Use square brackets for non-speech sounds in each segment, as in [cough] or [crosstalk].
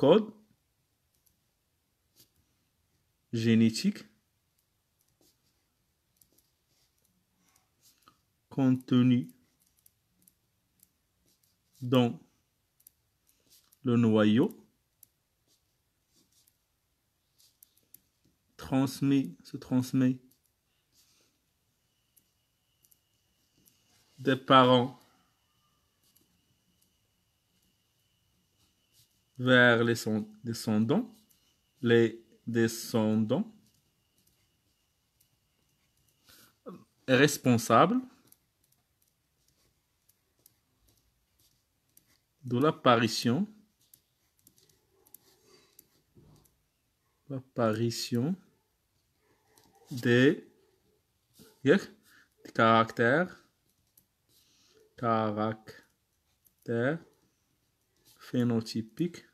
code génétique contenu dans le noyau transmet, se transmet des parents vers les descendants, les descendants responsable. de l'apparition l'apparition des, des, caractères caractères phénotypiques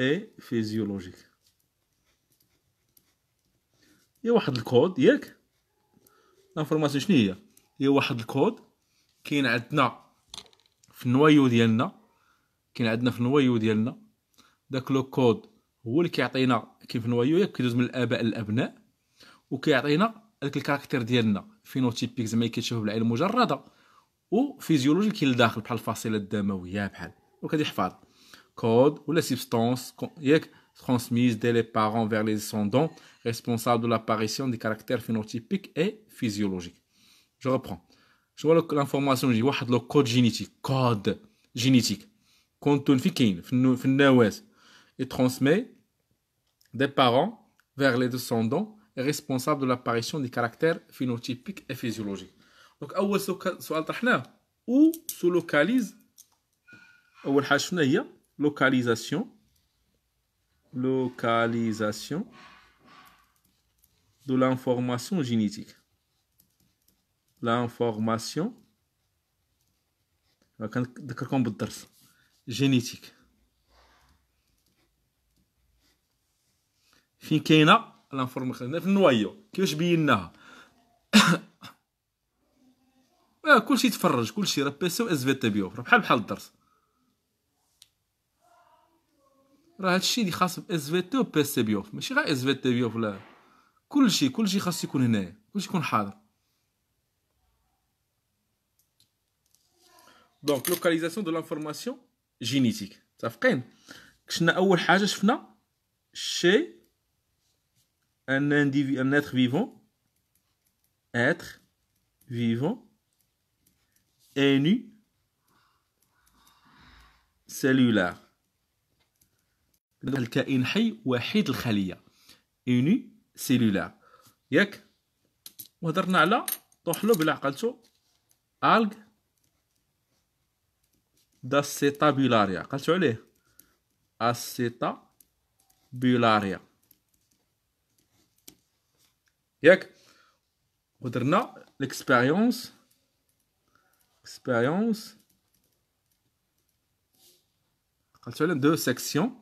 اي فيزيولوجيك هي واحد الكود ياك لانفورماسيون شنو هي هي واحد الكود كاين عندنا في النوايو ديالنا كاين عندنا في النوايو ديالنا داك لو كود هو اللي كيعطينا كيف النوايو ياك كيدوز من الاباء للابناء وكيعطينا داك الكاركتير ديالنا فينوتيبيك زعما كيتشاف بالعين المجرده وفيزيولوجي كاين لداخل بحال الفصيله الدمويه بحال حفاظ code ou les substances transmises dès les parents vers les descendants, responsables de l'apparition des caractères phénotypiques et physiologiques. Je reprends. Je vois l'information, je dis le code génétique, code génétique, contenu et transmet des parents vers les descendants, responsables de l'apparition des caractères phénotypiques et physiologiques. Donc, où se localise localisation, localisation de l'information génétique. L'information génétique. fin que l'information في noyau كيفاش بيناها كلشي كلشي راه اس c'est بحال بحال الدرس donc, localisation de l'information génétique, ça c'est un être vivant. être vivant, et nu, cellulaire. الكائن حي وحيد الخليه اوني سيلولار ياك وهضرنا على طحلب بلا عقلتو الغ داسيتابيلاريا عقلتو عليه اسيتابيلاريا ياك ودرنا ليكسبيريونس اكسبيريونس قلتو على دو سيكسيون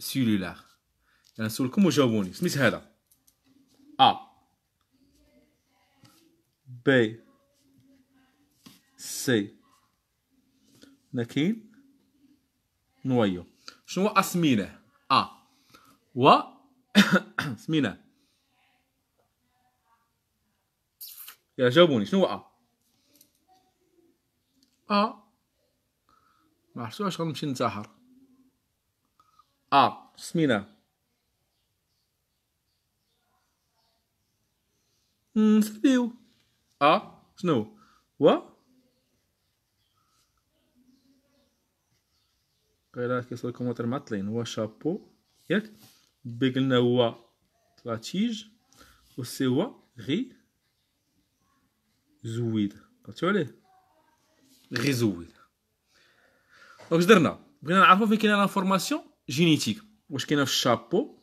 سيلولار انا يعني نسولكم وجاوبوني سميت هذا ا بي سي نكين نويو شنو اسمينه ا و [coughs] سمينه يا جاوبوني شنو هو ا ا ما عرفتش واش غنمشي ننتحر A. Směna. Hmm, serviu. A. Snow. و غير كيصل لكم وتر معطلين هو شابو ياك بي قلنا هو لاتيج و سي هو غي زويد عرفتو عليه غي زويد دونك درنا بغينا نعرفو فين كاينه لانفورماسيون جينيتيك واش كاينه في الشابو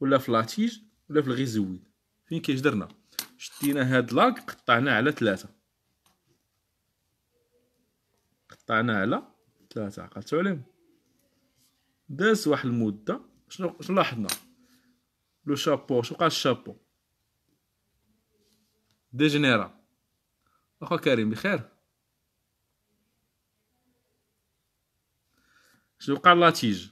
ولا في لاتيج ولا في الغيزويد فين درنا شدينا هاد لاك قطعناه على ثلاثة قطعناه على ثلاثة عقلتو عليهم داز واحد المدة شنو شنو لاحظنا لو شابو شنو بقى الشابو ديجينيرا اخو كريم بخير شنو بقى لاتيج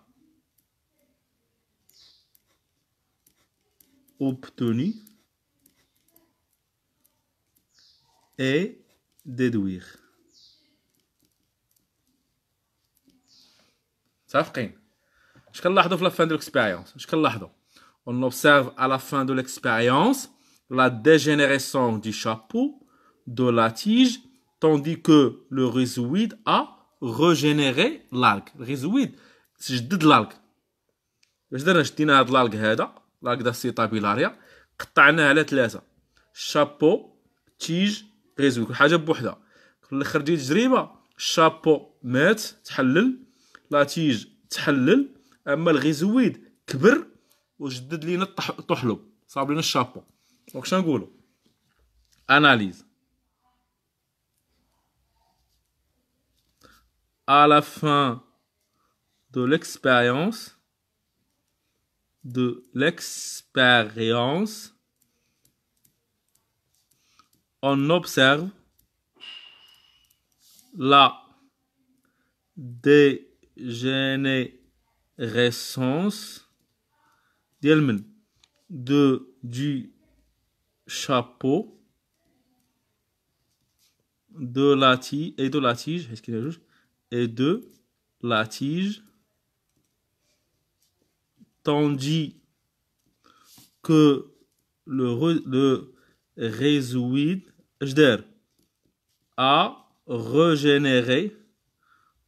obtenu et déduire. متفقين ce à la fin à l'expérience. fin de l'expérience on observe à la fin de l'expérience la dégénérescence du chapeau, de la tige, tandis que le rhizoïde a régénéré l'algue. Le rhizoïde, c'est de l'algue. Je درنا de à l'algue داسي طابيلاريا قطعناها على ثلاثه شابو تيج ريزو كل حاجه بوحدها في الاخر ديال التجربه الشابو مات تحلل لا تيج تحلل اما الغيزويد كبر وجدد لينا الطحلب صاب لينا الشابو دونك شنو نقولوا اناليز ا لا فان دو ليكسبيريونس de l'expérience, on observe la dégénérescence de du chapeau de la tige et de la tige et de la tige tandis que le, le a régénéré,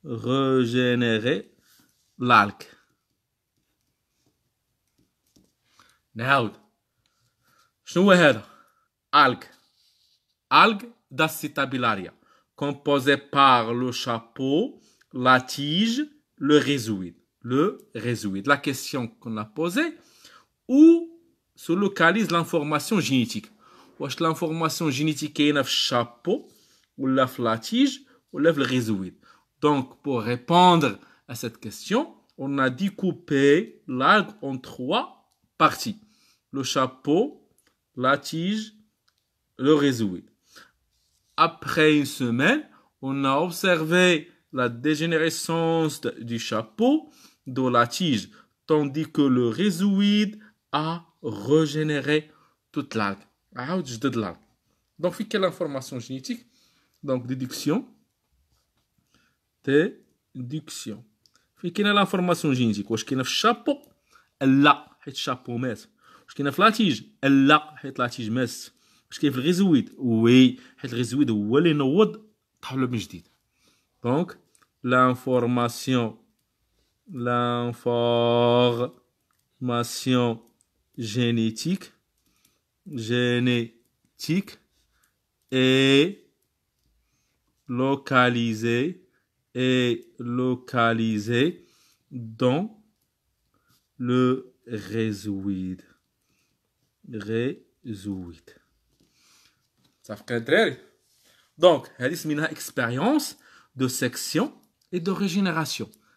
régénéré l'algue. je Alg d'accitabilaria. هذا Alg. composée par le chapeau la tige le résoïde le résoudre. La question qu'on a posée, où se localise l'information génétique l'information génétique est dans le chapeau, ou la tige, ou le résoudre Donc, pour répondre à cette question, on a découpé l'arbre en trois parties. Le chapeau, la tige, le résoudre. Après une semaine, on a observé la dégénérescence du chapeau de la tige, tandis que le rhizoïde a régénéré toute l'algue. Donc, quelle est l'information génétique Donc, déduction. Déduction. Quelle est l'information génétique Est-ce qu'il y a un chapeau Là, le chapeau messe. Est-ce qu'il y a la tige elle Là, la tige messe. Est-ce qu'il y a le rhizoïde Oui, le rhizoïde, il y a le Donc, l'information génétique l'information génétique, génétique est localisée et localisée dans le réseau Ça fait Donc, elle une expérience de section et de régénération.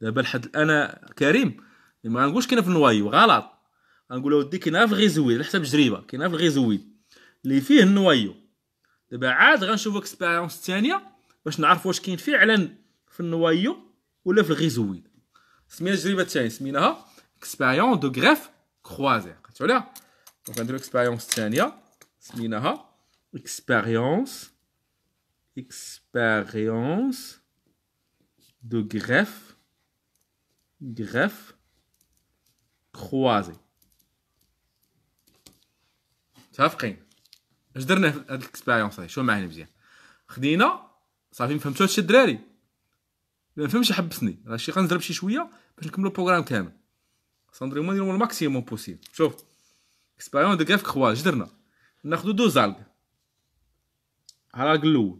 دابا لحد انا كريم ما غنقولش كاينه في النوايو غلط غنقول اودي كاينه في الغيزويد على حساب التجربه كاينه في الغيزويد اللي فيه النوايو دابا عاد غنشوف اكسبيريونس الثانيه باش نعرف واش كاين فعلا في النوايو ولا في الغيزويد سمينا التجربه الثانيه سميناها اكسبيريون دو غريف كروازي قلتو عليها دونك غنديرو اكسبيريونس الثانيه سميناها اكسبيريونس اكسبيريونس دو غريف greffe croisé متفقين اش درنا في هاد الاكسبيريونس هاي شو معنى مزيان خدينا صافي ما فهمتوش هادشي الدراري ما فهمش حبسني راه شي غنضرب شي شويه باش نكملو البروغرام كامل صندري هما نديرو الماكسيموم بوسيبل شوف اكسبيريونس دو غريف اش درنا ناخدو دو زالك على الاول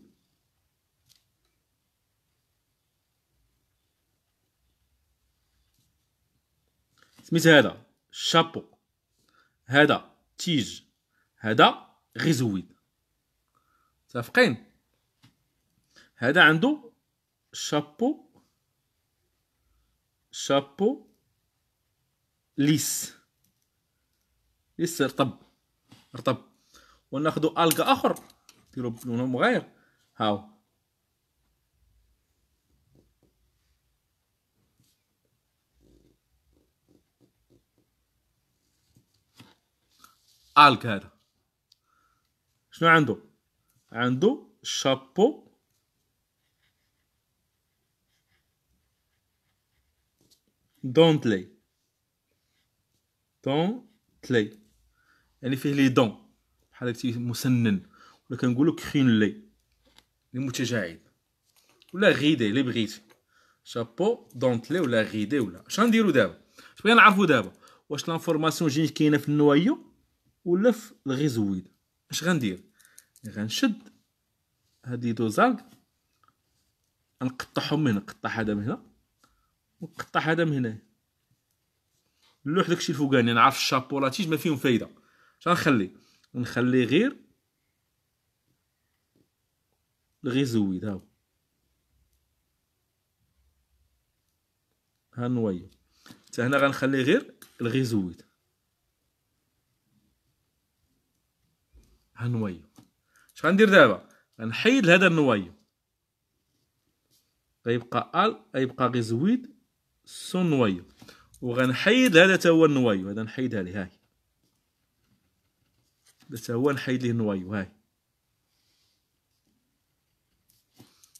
سميت هذا شابو هذا تيج هذا غيزويد متفقين هذا عنده شابو شابو ليس ليس رطب رطب وناخذ الغا اخر نديرو بلون مغاير هاو الك هذا شنو عنده عنده شابو دونتلي دونتلي يعني فيه لي دون بحال هكا مسنن ولا كنقولو كخين لي لي متجاعد ولا غيدي لي بغيتي شابو دونتلي ولا غيدي ولا اش دابا شبغينا بغينا نعرفو دابا واش لانفورماسيون جينيك كاينه في النوايو ولا الغيزويد اش غندير غنشد هادي دو زالك نقطعهم من هنا نقطع هذا من هنا ونقطع هذا من هنا نلوح داكشي الفوقاني نعرف الشابولاتيج ما فيهم فايده اش غنخلي نخلي غير الغيزويد هاو ها النوايه حتى هنا غنخلي غير الغيزويد هنويه اش غندير دابا غنحيد هذا النوايو غيبقى ال غيبقى غير زويد سو نوايو وغنحيد هذا تا هو النوايو هذا نحيدها ليه هاي تا هو نحيد ليه النوايو هاي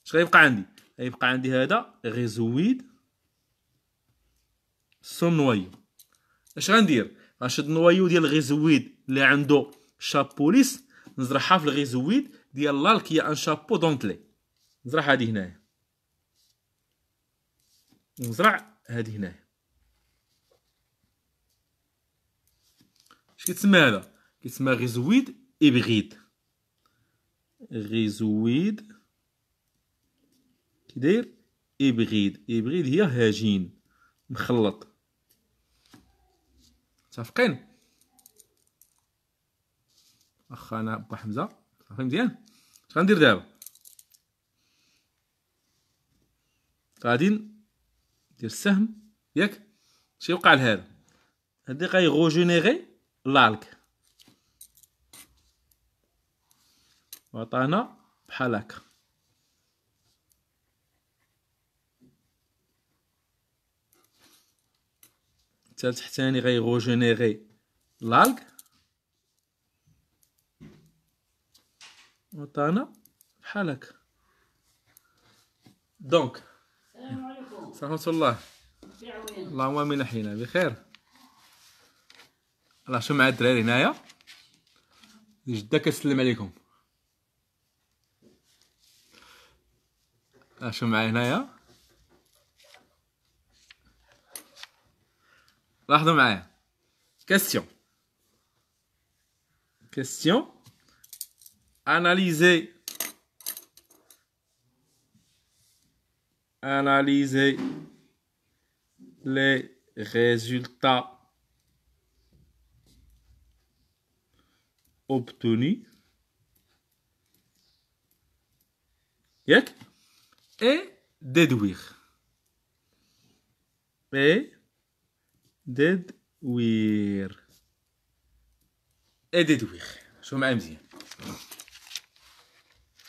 اش غيبقى عندي غيبقى عندي هذا غير زويد سو نوايو اش غندير غنشد نوايو ديال غير زويد اللي عنده شابوليس نزرعها في الغيزويد ديال لالك هي ان شابو دونتلي نزرع هذه هنايا نزرع هذه هنايا اش كيتسمى هذا كيتسمى غيزويد ابغيد غيزويد كيداير داير ابغيد ابغيد هي هاجين مخلط متفقين اخانا بو حمزه صافي مزيان اش غندير دابا غادي ندير السهم ياك شي وقع لهذا هادي غيغوجينيغي لالك وعطانا بحال هكا حتى حتاني غيغوجينيغي لالك وطانا بحال دونك السلام عليكم ورحمه الله اللهم امين حينا بخير راه شو مع الدراري هنايا جدا كتسلم عليكم راه شو معايا هنايا لاحظوا معايا كاستيون كاستيون Analyser. Analyser les résultats obtenus. Et déduire. Et déduire. Et déduire. je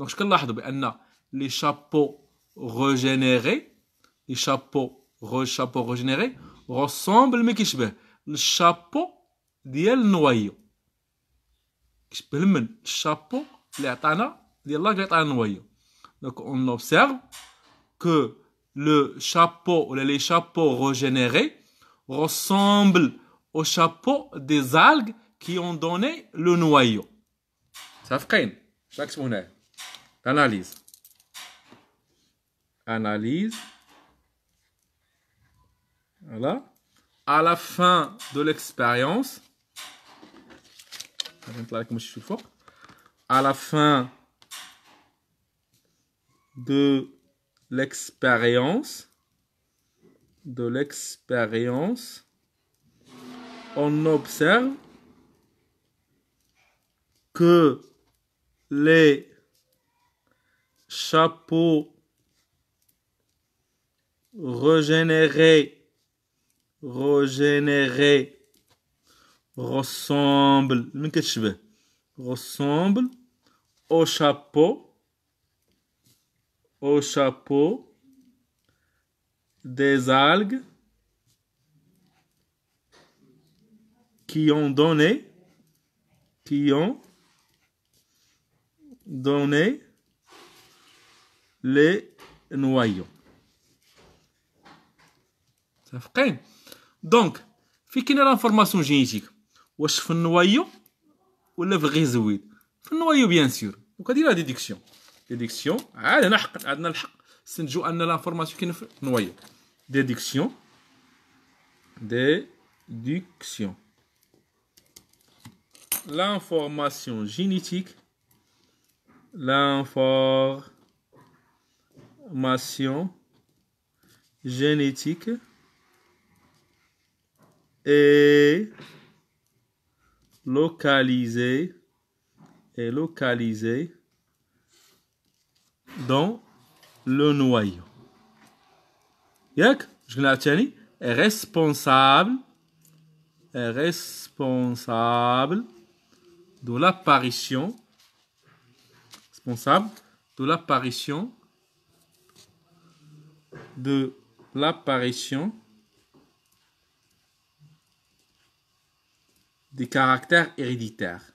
Donc, ce que je veux dire, les chapeaux régénérés ressemblent au chapeau de mais qui a donné le noyau. Le chapeau de l'algue est un noyau. Donc, on observe que le chapeau régénéré ressemble au chapeau des algues qui ont donné le noyau. Ça fait quoi? C'est ça que je veux Analyse. Analyse. Voilà. À la fin de l'expérience, à la fin de l'expérience, de l'expérience, on observe que les chapeau, Régénéré. Régénéré. ressemble, ressemble au chapeau, au chapeau des algues qui ont donné, qui ont donné les noyaux. Donc, quelle est l'information génétique Est-ce le noyau ou le rhizoïde le noyau, bien sûr. Donc, on la déduction. Déduction, c'est l'information qui le noyau. Déduction. Déduction. L'information génétique. L'information génétique et localisée et localisée dans le noyau. que je est responsable est responsable de l'apparition responsable de l'apparition de l'apparition des caractères héréditaires.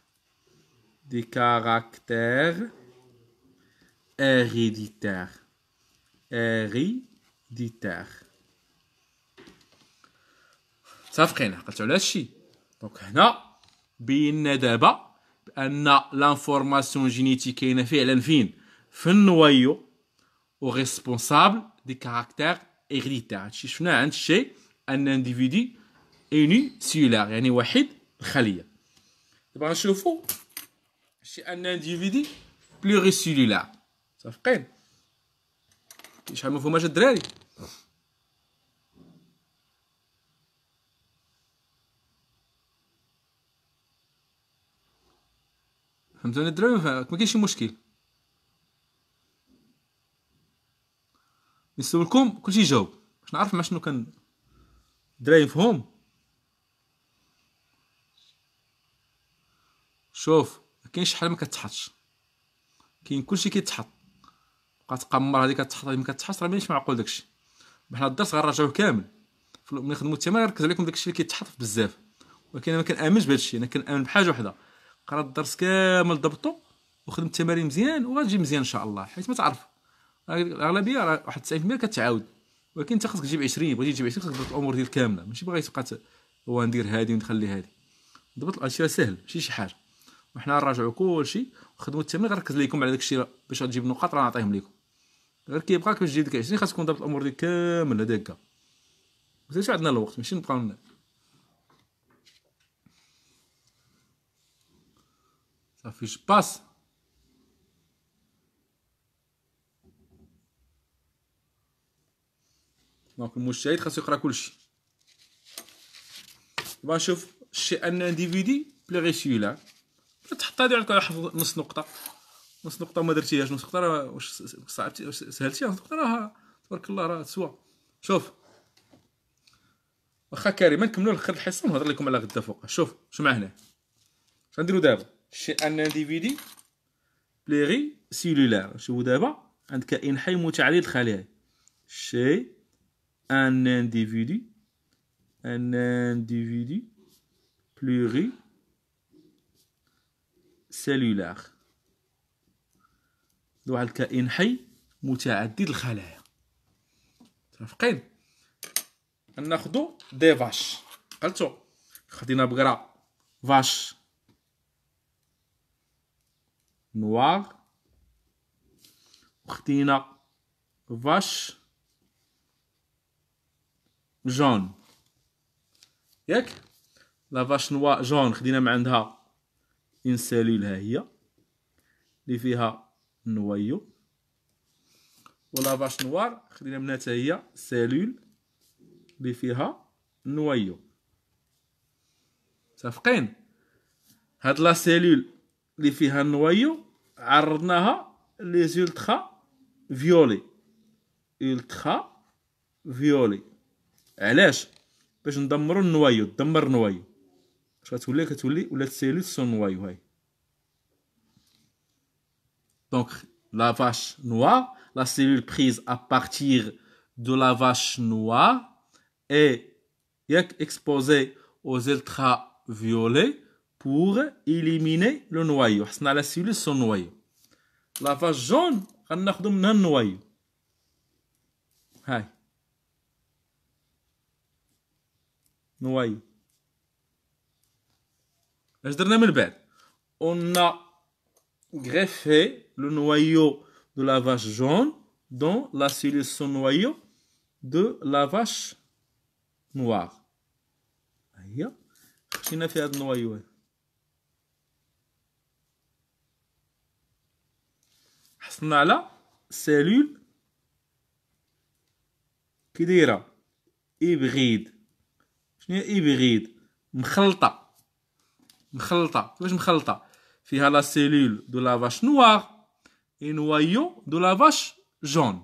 Des caractères héréditaires. Héréditaires. Ça freine. Donc, l'information بين دابا بان لانفورماسيون جينيتيك كاينه فعلا فين في noyau, au responsable دي كاركتير caractères هادشي شفنا عند الشيء ان انديفيدي اوني سيلار يعني وحيد الخليه دابا غنشوفو شي ان انديفيدي بلوري سيلولار متفقين شحال مفهومات الدراري فهمتوني الدراري ما كاينش شي مشكل نسولكم كلشي جاوب باش نعرف ما شنو كان درايف هوم شوف ما كاينش شحال ما كتحطش كاين كلشي كيتحط بقات قمر هذيك كتحط هذيك ما كتحطش راه ماشي معقول داكشي بحال الدرس غنرجعوه كامل ملي نخدمو التمارين غنركز عليكم داكشي اللي كيتحط بزاف ولكن انا ما كنامنش بهذا الشيء انا كنامن بحاجه وحده قرا الدرس كامل ضبطو وخدم التمارين مزيان وغتجي مزيان ان شاء الله حيت ما تعرفش الاغلبيه راه واحد 90% كتعاود ولكن انت خاصك تجيب 20 بغيتي تجيب 20 خاصك تضبط الامور ديال كامله ماشي باغي تبقى هو ندير هادي ونخلي هادي ضبط الاشياء سهل ماشي شي حاجه وحنا نراجعوا كلشي وخدموا التمرين غنركز لكم على داكشي باش غتجيب نقاط راه نعطيهم لكم غير كيبقاك باش تجيب ديك 20 خاصك تكون ضبط الامور ديال كامله داكا مازال عندنا الوقت ماشي نبقاو صافي باس دونك المجتهد خاصو يقرا كلشي دابا نشوف شي ان انديفيدي غي سيولا تحط هادي عندك حفظ نص نقطه نص نقطه ما درتيهاش نص نقطه راه واش صعبتي واش سهلتي نص نقطه راه تبارك الله راه تسوى شوف واخا كريم نكملو لخر الحصه ونهضر لكم على غدا فوق شوف شو معنا هنا اش دابا شي ان انديفيدي بليغي سيلولار شوفو دابا عند كائن حي متعدد الخلايا شي un individu, un individu pluricellulaire. واحد الكائن حي متعدد الخلايا متفقين ناخذ دي فاش قلتو خدينا بقرة فاش نوار وخدينا فاش جون ياك لا فاش نوا جون خدينا من عندها اون سيلول ها هي اللي فيها النوايو ولا فاش نوار خدينا منها حتى هي سيلول اللي فيها النوايو متفقين هاد لا سيلول اللي فيها النوايو عرضناها لي زولترا فيولي الترا فيولي Pourquoi Parce qu'on va détruire le noyau, détruire le noyau. Je vais vous dire, que les cellules sont noyaux, Donc, la vache noire, la cellule prise à partir de la vache noire est exposée aux ultraviolets pour éliminer le noyau. Parce que les cellules sont noyaux. La vache jaune, on va l'utiliser pour le noyau. Voilà. Noyau. Je donne un peu de bête. On a greffé le noyau de la vache jaune dans la cellule noyau de la vache noire. Aïe, je ne fait pas de noyau. Je la cellule qui dira hybride. Je suis hybride. Il y a la cellule de la vache noire et le de la vache jaune.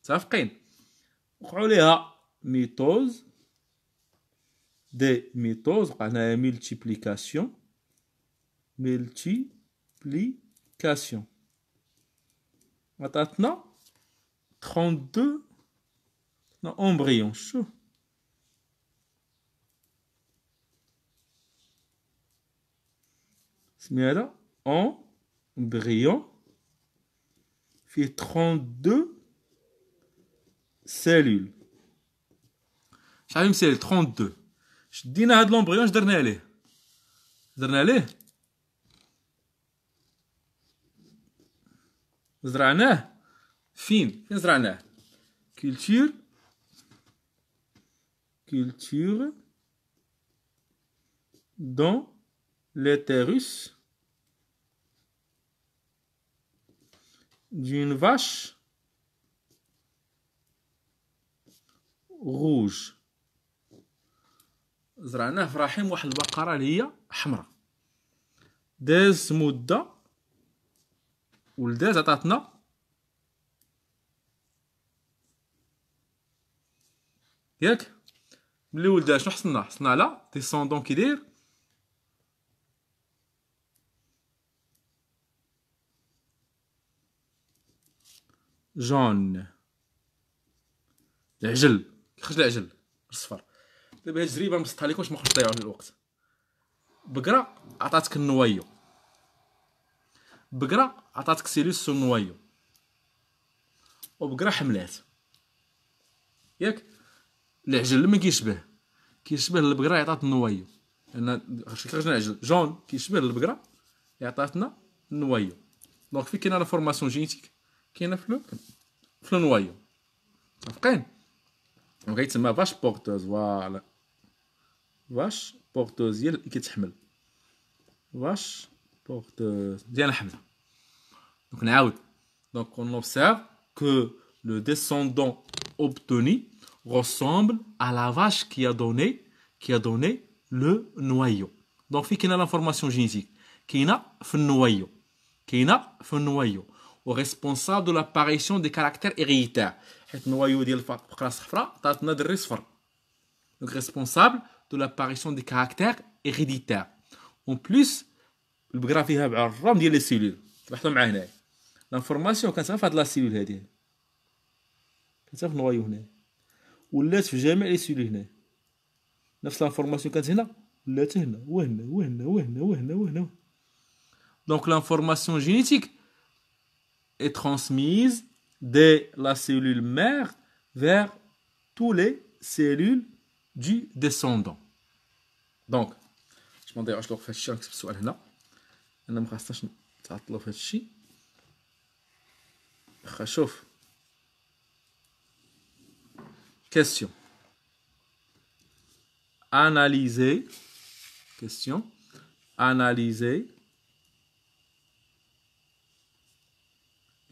Ça a fait une Des multiplication. Multiplication. Maintenant. 32. embryons. en brillant fait 32 cellules. J'avais une cellule 32. Je dis à de l'embryon, je donne. aller. Fin. Culture. Culture. Dans. l'utérus d'une vache rouge. زرعناه في رحم واحد البقرة اللي هي حمراء داز مدة ولداز عطاتنا ياك ملي ولدها شنو حصلنا حصلنا على ديسوندون كيدير جون العجل كيخرج العجل الصفر دابا هاد التجربه نبسطها لكم باش ما نخرجش ضيعوا الوقت بقره عطاتك النوايو بقره عطاتك سيريس النوايو وبقره حملات ياك العجل لما كيشبه كيشبه البقره عطات النوايو لان خرجنا العجل جون كيشبه البقره عطاتنا النوايو دونك في كاين لا فورماسيون جينيتيك Qui en a fait le noyau C'est ma vache porteuse, voilà. Vache porteuse, il y a un petit châmeau. Vache porteuse, il y en a Donc on observe que le descendant obtenu ressemble à la vache qui a donné le noyau. Donc il y a l'information génétique. Qui en a fait le noyau Qui en a fait le noyau responsable de l'apparition des caractères héréditaires. Et noyau d'ilfaqras Donc responsable de l'apparition des caractères héréditaires. En plus, le graphique a rendu les cellules. Bah, l'information, quand ça fait de la cellule, quand ça fait noyau, ou laisse jamais les cellules. Neuf l'information, quand c'est là, laisse-le. Donc l'information génétique est transmise de la cellule mère vers tous les cellules du descendant. Donc, je m'en Je leur avec ce là. Je ne question analyser question analyser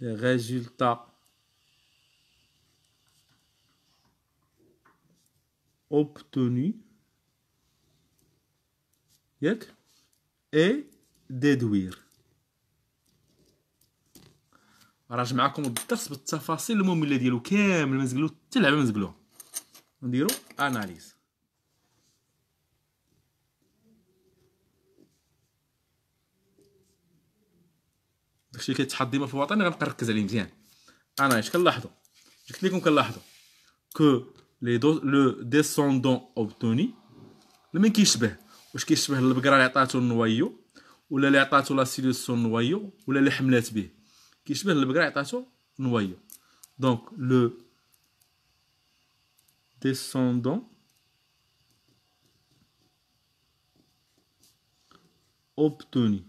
les résultats. obtenus et déduire. le معكم الدرس بالتفاصيل vous ديالو كامل نديرو analyse. داكشي اللي كيتحط ديما في الوطن غنبقى نركز عليه مزيان انا اش كنلاحظوا قلت لكم كنلاحظوا كو لي دو لو ديسوندون اوبتوني لما كيشبه واش كيشبه البقره اللي عطاتو النوايو ولا اللي عطاتو لا سيليسيون النوايو ولا اللي حملات به كيشبه البقره اللي عطاتو نوايو دونك لو ديسوندون اوبتوني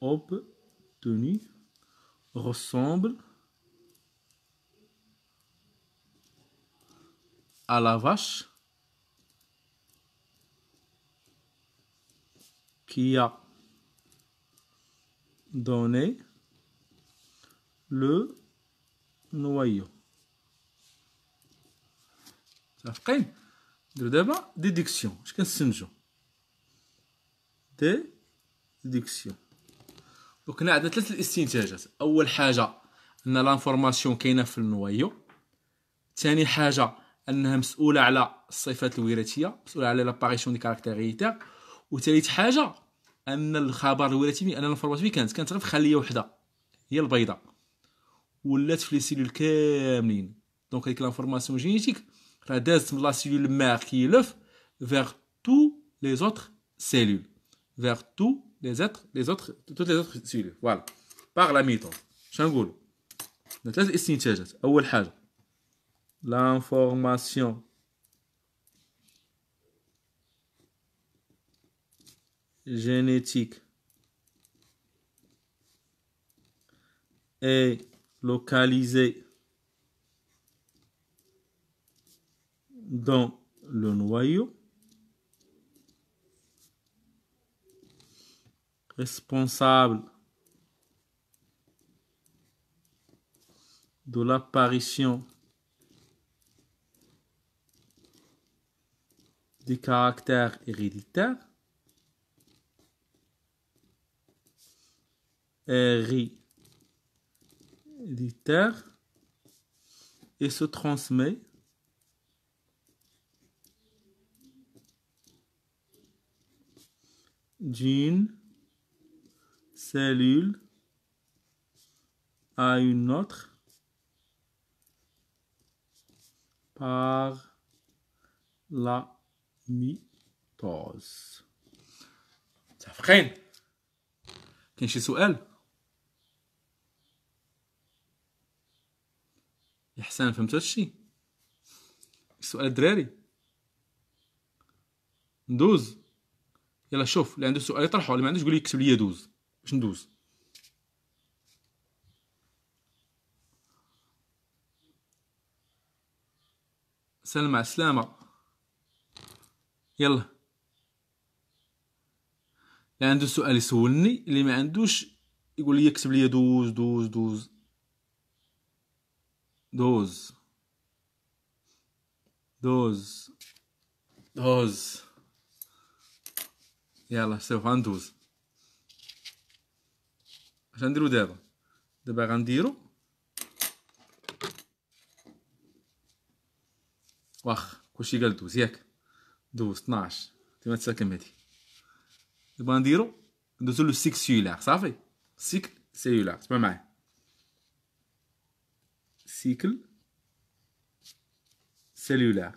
obtenu ressemble à la vache qui a donné le noyau. Ça fait le débat déduction. Je Déduction. دونك هنا عندنا ثلاث الاستنتاجات اول حاجه ان لانفورماسيون كاينه في النوايو ثاني حاجه انها مسؤوله على الصفات الوراثيه مسؤوله على لاباريسيون دي كاركتيريتير وثالث حاجه ان الخبر الوراثي ان الانفورماسيون كانت كانت غير في خليه وحده هي البيضه ولات في لي سيلول كاملين دونك هذيك لانفورماسيون جينيتيك راه دازت من لا سيلول ماغ كي لوف فيغ تو لي زوتر سيلول فيغ تو les autres, les autres, toutes les autres cellules. Voilà. Par la mitose. شنقولوا ثلاث استنتاجات اول حاجه l'information génétique est localisée dans le noyau responsable de l'apparition des caractères héréditaires héréditaire et se transmet d'une cellule à une autre par la mitose Ça freine. متفقين كاين شي سؤال يا حسن فهمت هادشي السؤال الدراري ندوز يلا شوف اللي عنده سؤال يطرحه اللي ما عندوش يقول لي يكتب لي دوز باش ندوز سلمى على السلامة يلا اللي عنده سؤال يسولني اللي ما عندوش يقول لي يكتب لي دوز دوز دوز دوز دوز دوز يلا سوف ندوز اش غنديرو دابا دابا غنديرو واخ كلشي قال دوز ياك دوز 12 تما تساكم هادي دابا غنديرو ندوزو لو سيكل سيلولار صافي سيكل سيلولار تسمع معايا سيكل سيلولار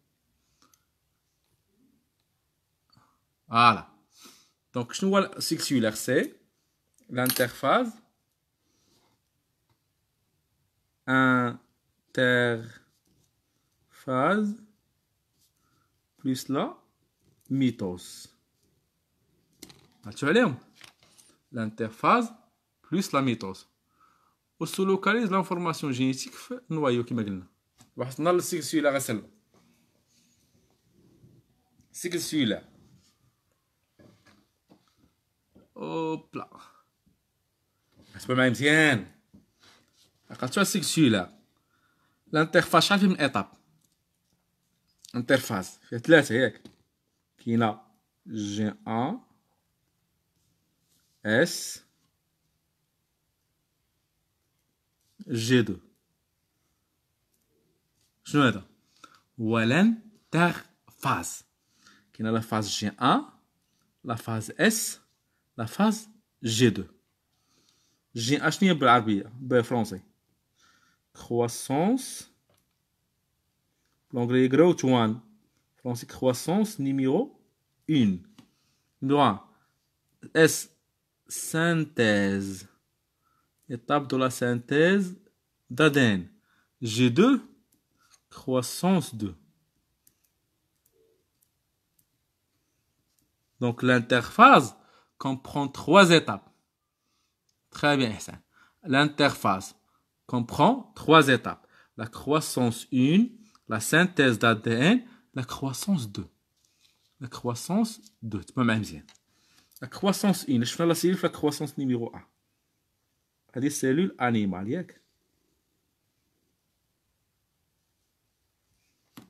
Voilà. Donc, je vois cellulaire c'est l'interface. Interphase plus là, mythos. L'interphase plus la mitose. On se localise l'information génétique dans noyau qui m'agrine. On a le cycle cellulaire. Cycle cellulaire. C'est pas même bien. Quand tu as celui là, l'interface, chaque une étape. Interface. Je te c'est-à-dire Qui est là? G1. S. G2. Je vais mettre. Ou l'interface. Qui est la phase G1. La phase S la phase G2. J'ai bien français. Croissance. L'anglais growth vois. Français croissance numéro 1. Numéro S. Synthèse. Étape de la synthèse d'ADN. G2. Croissance 2. Donc l'interface, comprend trois étapes. Très bien, ça. L'interface comprend trois étapes. La croissance 1, la synthèse d'ADN, la croissance 2. La croissance 2, tu peux même dire. La croissance 1, je fais la cellule, la croissance numéro 1. les cellules animales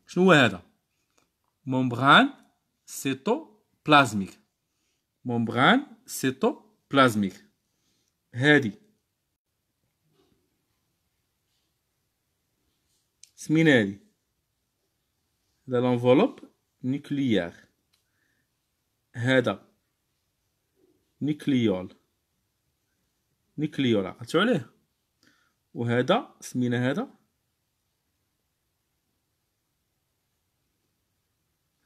Je شنو هذا membrane Membrane. ممبران سيتوبلازميك هادي سمينا هادي هذا لانفولوب نيكليير هذا نيكليول نيكليول عرفتو عليه وهذا سمينا هذا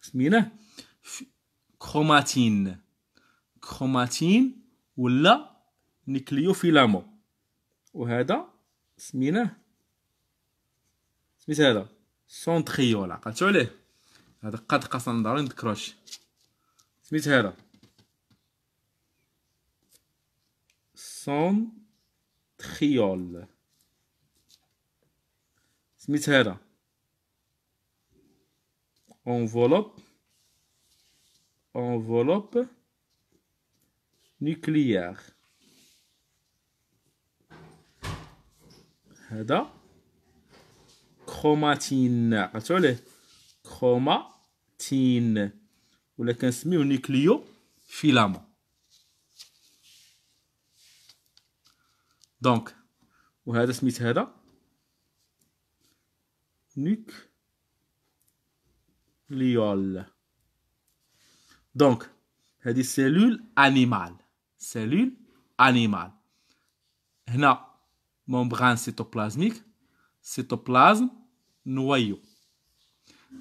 سمينا كروماتين كروماتين ولا نيكليوفيلامو وهذا سميناه سميت هذا سونتريول عقلتو عليه هذا قد قصر نظري نذكروش سميت هذا سونتريول سميت هذا انفولوب انفولوب Nucléaire. Hada. Chromatine. Atole. Chromatine. Ou le 15 au nucléo-filament. Donc, ou Hada Smith Hada. Nucleo-l. Donc, des cellule animale cellule animale. membrane cytoplasmique, cytoplasme, noyau.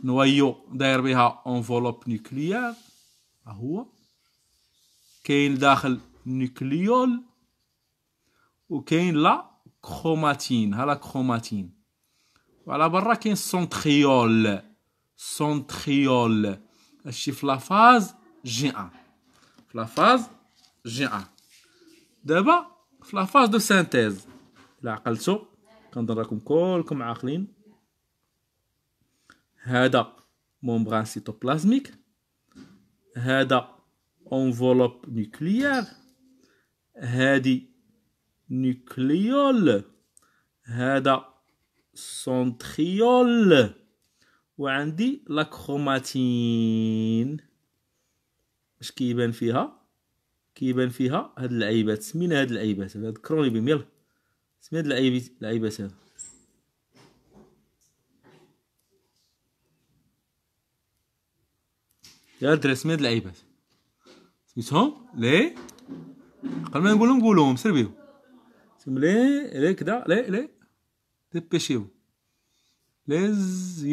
Noyau, nous enveloppe nucléaire, à quoi Qu'il a la chromatine, à la chromatine. Voilà, il un centriole, centriole, chiffre la phase G1. La phase جي ان دابا في لافاز دو سانتيز الا عقلتو كنظن راكم كلكم عاقلين هذا مومبران سيتوبلازميك هذا انفولوب نيكليير هادي نيكليول هذا سنتريول وعندي لاكروماتين اش كيبان فيها كيبان فيها هاد اللعيبات سمينا هاد اللعيبات ذكروني بهم يلا سمي هاد اللعيبات هادو يا دري سمي هاد اللعيبات سميتهم لي قبل ما نقولهم قولهم سربيو سم لي لي كدا لي لي ديبيشيو les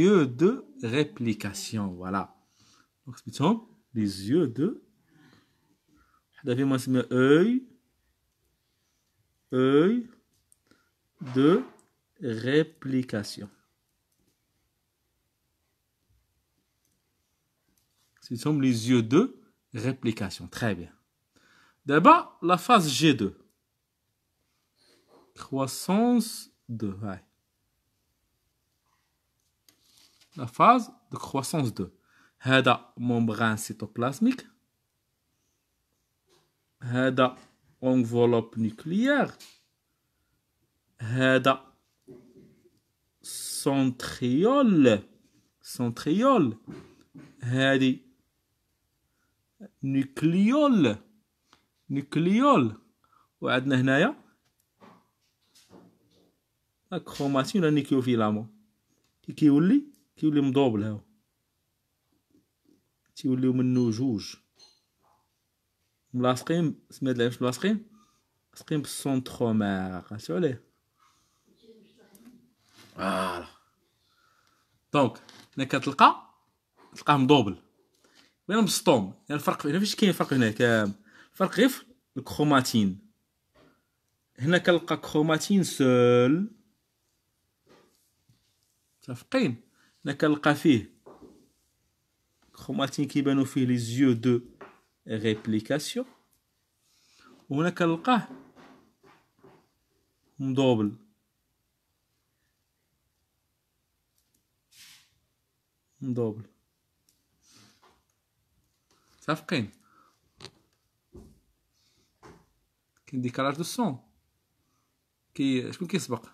yeux de réplication voilà donc سميتهم les yeux de c'est mes œil, œil de réplication. Ce sont les yeux de réplication. Très bien. D'abord, la phase G2. Croissance de... La phase de croissance 2. Hada membrane cytoplasmique. هذا انفولوب نيكليير هذا سنتريول سنتريول هذه نيكليول نيكليول وعندنا هنايا الكروماتين ولا نيكيوفيلامون كي كيولي كيولي مضوبل هاو تيوليو منو جوج ملاصقين سميت لعبش ملاصقين ملاصقين بالسونترو ما قاسيو عليه فوالا دونك هنا كتلقى تلقاهم دوبل وين مسطوم يعني الفرق هنا يعني فاش كاين الفرق هنا الفرق غير في الكروماتين هنا كنلقى كروماتين سول متفقين هنا كنلقى فيه كروماتين كيبانو فيه لي زيو دو غيبليكاسيون وهنا كنلقاه مدوبل مدوبل كاين ديكالاج دو سون كي شكون كيسبق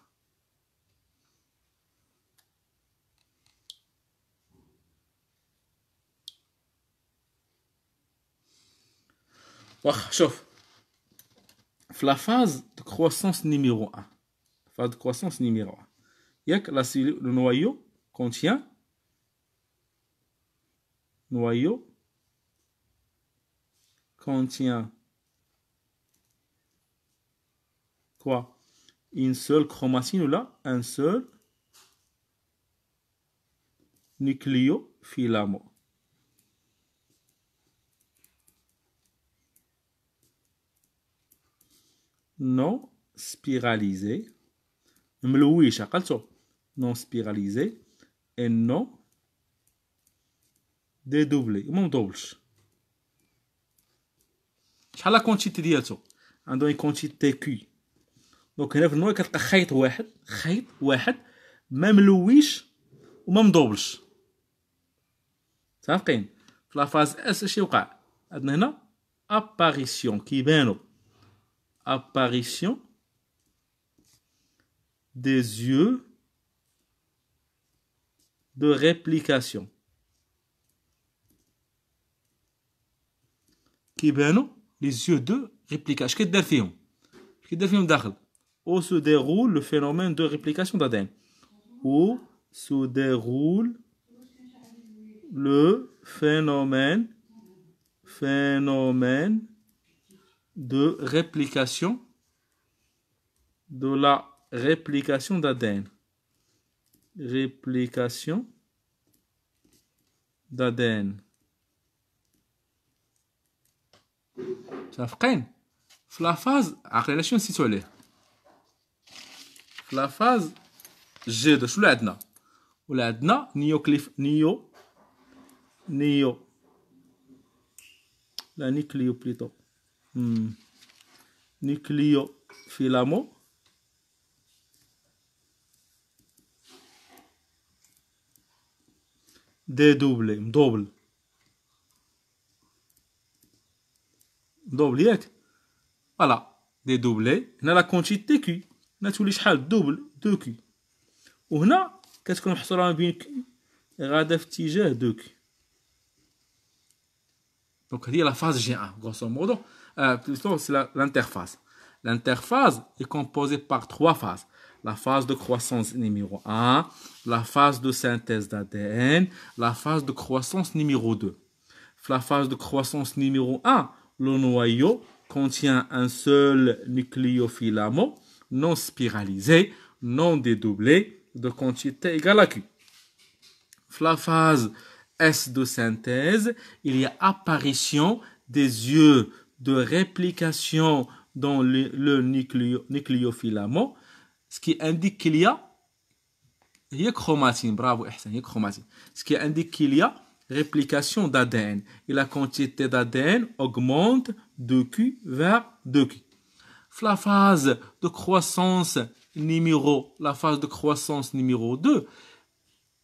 La phase de croissance numéro 1. Phase de croissance numéro 1. la cellule, le noyau contient noyau contient quoi Une seule chromatine ou là un seul nucléofilament. non spiralisé. Non spiralisé. Et non dédoublé. double. Chala conchite diato. une quantité q. Donc, il a un autre qui un même le wish même double. Ça La phase S, c'est une Apparition qui vient apparition des yeux de réplication. كيبانوا ben les yeux de ريبليكاج quest défions qui فيهم d'Arles. Où se déroule le phénomène de réplication d'ADN où se déroule le phénomène phénomène de réplication de la réplication d'ADN. Réplication d'ADN. La phase, à relation Dans La phase G de a Ou l'adna, nioclif, nio, nio. La nucléo plutôt. نيكليو فيلامو دي دوبل مدوبل مدوبل ياك فوالا دوبل هنا لا كونتيتي كي هنا تولي شحال دوبل دو كي وهنا كتكون محصوره ما بين كي غادا في اتجاه دو كي دونك هذه لا فاز جي ان غوسو مودو Euh, c'est l'interface. l'interface est composée par trois phases. La phase de croissance numéro 1, la phase de synthèse d'ADN, la phase de croissance numéro 2. La phase de croissance numéro 1, le noyau contient un seul nucléofilament non spiralisé, non dédoublé, de quantité égale à Q. La phase S de synthèse, il y a apparition des yeux de réplication dans le, le nucléofilament, ce qui indique qu'il y a chromatine, bravo a chromatine. Ce qui indique qu'il y a réplication d'ADN. Et la quantité d'ADN augmente de Q vers 2Q. La phase de croissance numéro, la phase de croissance numéro 2,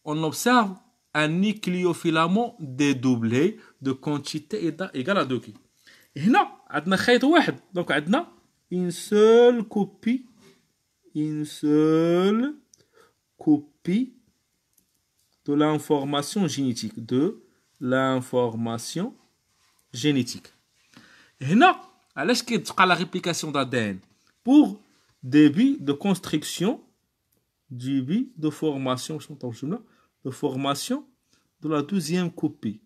on observe un nucléofilament dédoublé de quantité égale à 2Q. Ici, non, chaîte donc une seule copie une seule copie de l'information génétique de l'information génétique ici non, la réplication d'adn pour début de construction début de formation attention de formation de la deuxième copie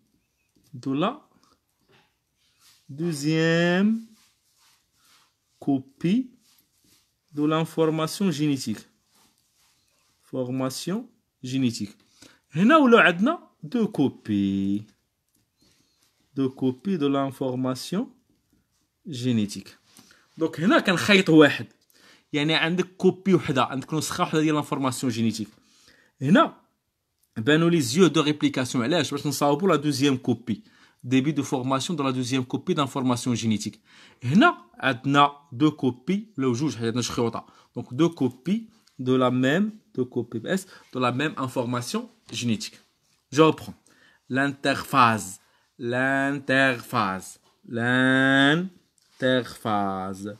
de la deuxième copie de l'information génétique. Formation génétique. De deux copies. de l'information génétique. Donc, hina kan une copie يعني عندك كوبي وحده عندك نسخه وحده ديال Nous هنا بانوا لي copie début de formation dans la deuxième copie d'information génétique. Là, on a deux copies, le juge, donc deux copies de la même, deux copies de la même information génétique. Je reprends. L'interphase, l'interphase, l'interphase,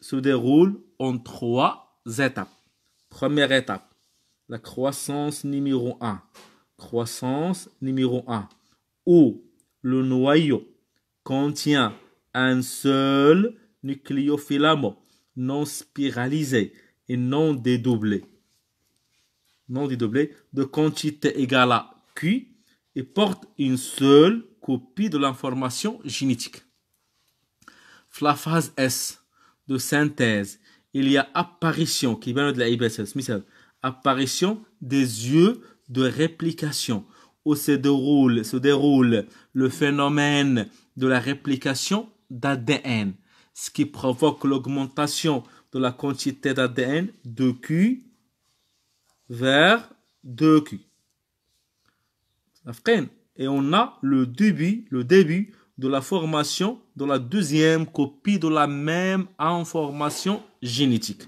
se déroule en trois étapes. Première étape, la croissance numéro 1. Croissance numéro 1 où le noyau contient un seul nucléofilament non spiralisé et non dédoublé, non dédoublé de quantité égale à Q et porte une seule copie de l'information génétique. La phase S de synthèse, il y a apparition qui vient de la IBSS, apparition des yeux de réplication où se déroule, se déroule le phénomène de la réplication d'ADN, ce qui provoque l'augmentation de la quantité d'ADN de Q vers 2Q. Et on a le début, le début de la formation de la deuxième copie de la même information génétique.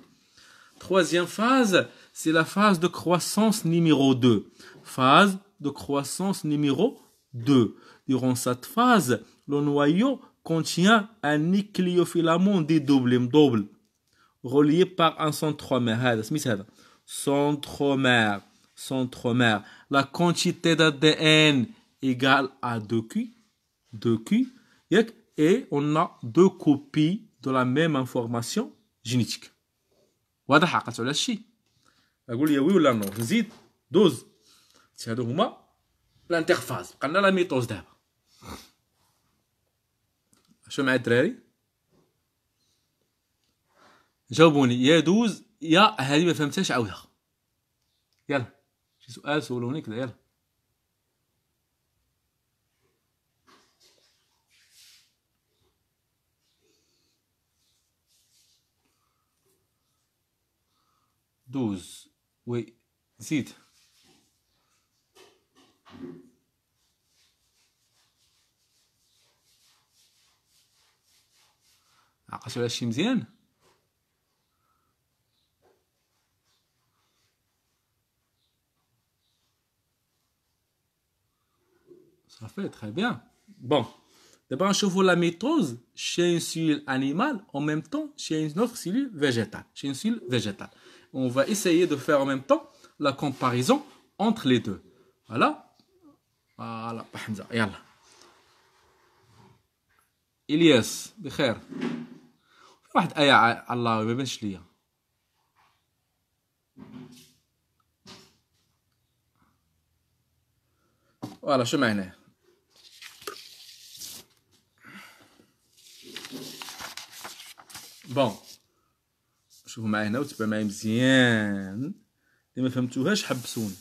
Troisième phase, c'est la phase de croissance numéro 2, phase de croissance numéro 2. Durant cette phase, le noyau contient un nucléofilament dit double relié par un centromère. Centromère. Centromère. La quantité d'ADN égale à 2Q. 2Q. Et on a deux copies de la même information génétique. واضح اقول oui وي ولا نو نزيد dose هادو هما لانتيرفاز بقى لنا لا ميطوز دابا شو مع الدراري جاوبوني يا دوز يا هذه ما فهمتهاش عاودها يلا شي سؤال سولوني كذا يلا دوز وي نسيت Ça fait très bien. Bon. D'abord, je fais la mitose chez une cellule animale, en même temps, chez une autre cellule végétale. On va essayer de faire en même temps la comparaison entre les deux. Voilà. Voilà. Ilias de Cher. واحد آية على الله ما بانش ليا فوالا شو معناه بون شوفوا معايا هنا وتبع معايا مزيان اللي ما فهمتوهاش حبسوني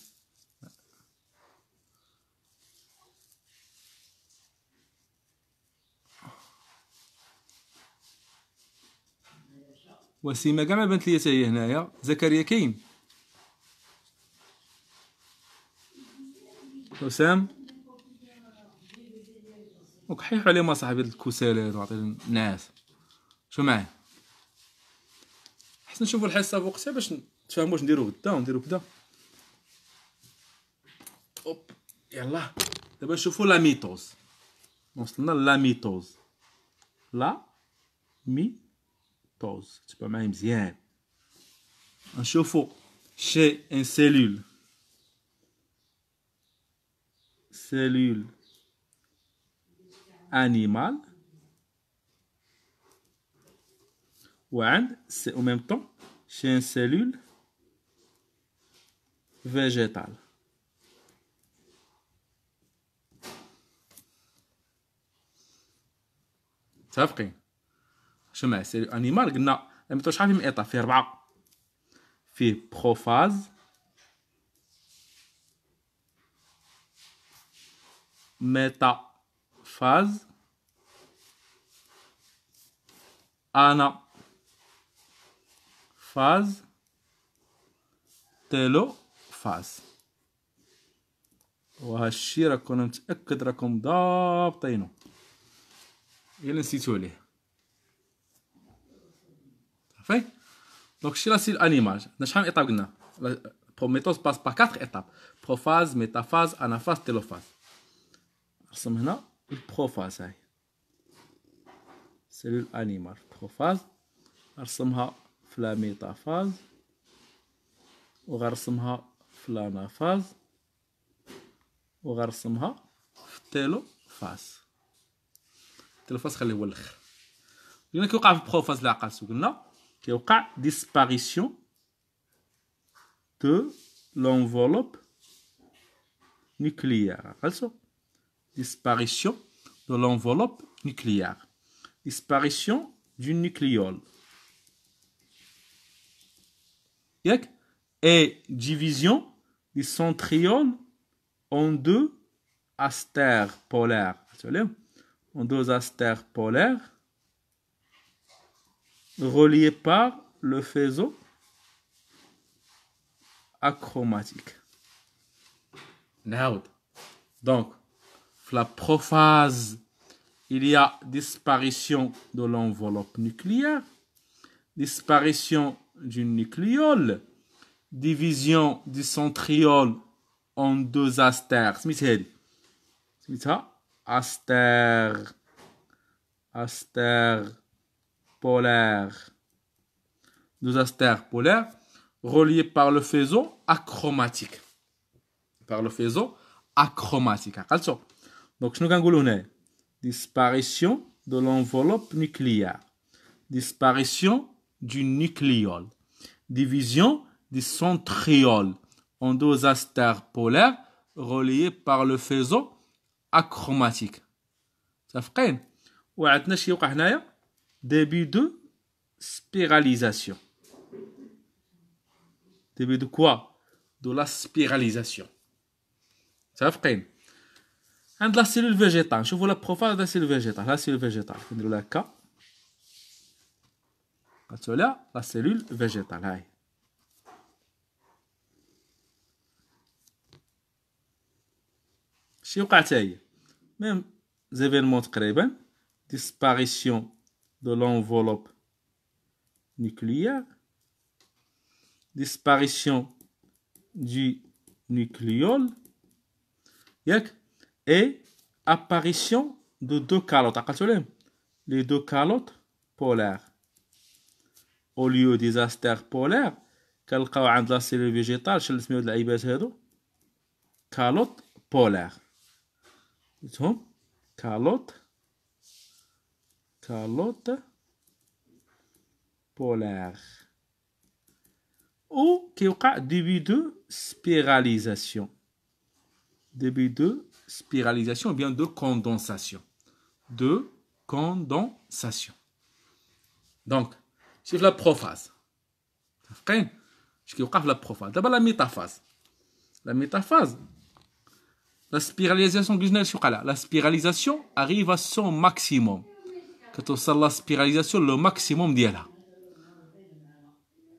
وسيما كاع ما بانت ليا هي هنايا زكريا كاين وسام وكحيحو عليهم اصاحبي هاد هادو وعطيهم الناس شو معايا حسن نشوفوا الحصه بوقتها باش نتفاهمو واش نديرو غدا ونديرو كدا اوب يلا دابا نشوفوا لا وصلنا لا لا مي tu peux même dire hein, un chauffe-eau chez une cellule. Cellule animal. c'est en même temps chez une cellule végétale. Ça fait. شمع سيلول انيمال قلنا ميتو يعني شحال فيه من ايطاب فيه ربعه فيه بروفاز ميتا فاز انا فاز تيلو فاز وهالشي راكم متاكد راكم ضابطينو الا نسيتو عليه صافي دونك شي سي الانيماج عندنا شحال من ايطاب قلنا بروميتوس باس با 4 ايطاب بروفاز ميتافاز انافاز تيلوفاز نرسم هنا البروفاز هاي سيلول انيمال بروفاز نرسمها في لا ميتافاز وغنرسمها في لا نافاز وغنرسمها في تيلو فاز تيلو فاز خليه هو الاخر قلنا كيوقع في بروفاز العقل قلنا cas disparition de l'enveloppe nucléaire disparition de l'enveloppe nucléaire disparition du nucléole et division du centriole en deux astères polaires en deux astères polaires relié par le faisceau achromatique. Donc, la prophase, il y a disparition de l'enveloppe nucléaire, disparition du nucléole, division du centriole en deux astères. cest Smith astère. Astère polaire. Deux astères polaires reliés par le faisceau achromatique. Par le faisceau achromatique. Donc, nous avons disparition de l'enveloppe nucléaire, disparition du nucléole, division du centriole en deux astères polaires reliés par le faisceau achromatique. Ça fait début de spiralisation. Début de quoi De la spiralisation. Ça va Un de la cellule végétale. Je vous la propose, de la cellule végétale. La cellule végétale. Je la K. Là, la cellule végétale. Aïe. Si vous avez même événements de bien, disparition de l'enveloppe nucléaire, disparition du nucléole et apparition de deux calottes. Les deux calottes polaires. Au lieu des astères polaires, quelques عند la le végétale شحال نسميو هاد de polaire. calotte polaire l'autre, polaire. Ou qui aura début de spiralisation. Début de spiralisation ou bien de condensation. De condensation. Donc, c'est la prophase. la prophase. D'abord la métaphase. La métaphase, la spiralisation, la spiralisation arrive à son maximum. La spiralisation le maximum ماكسيموم ديالها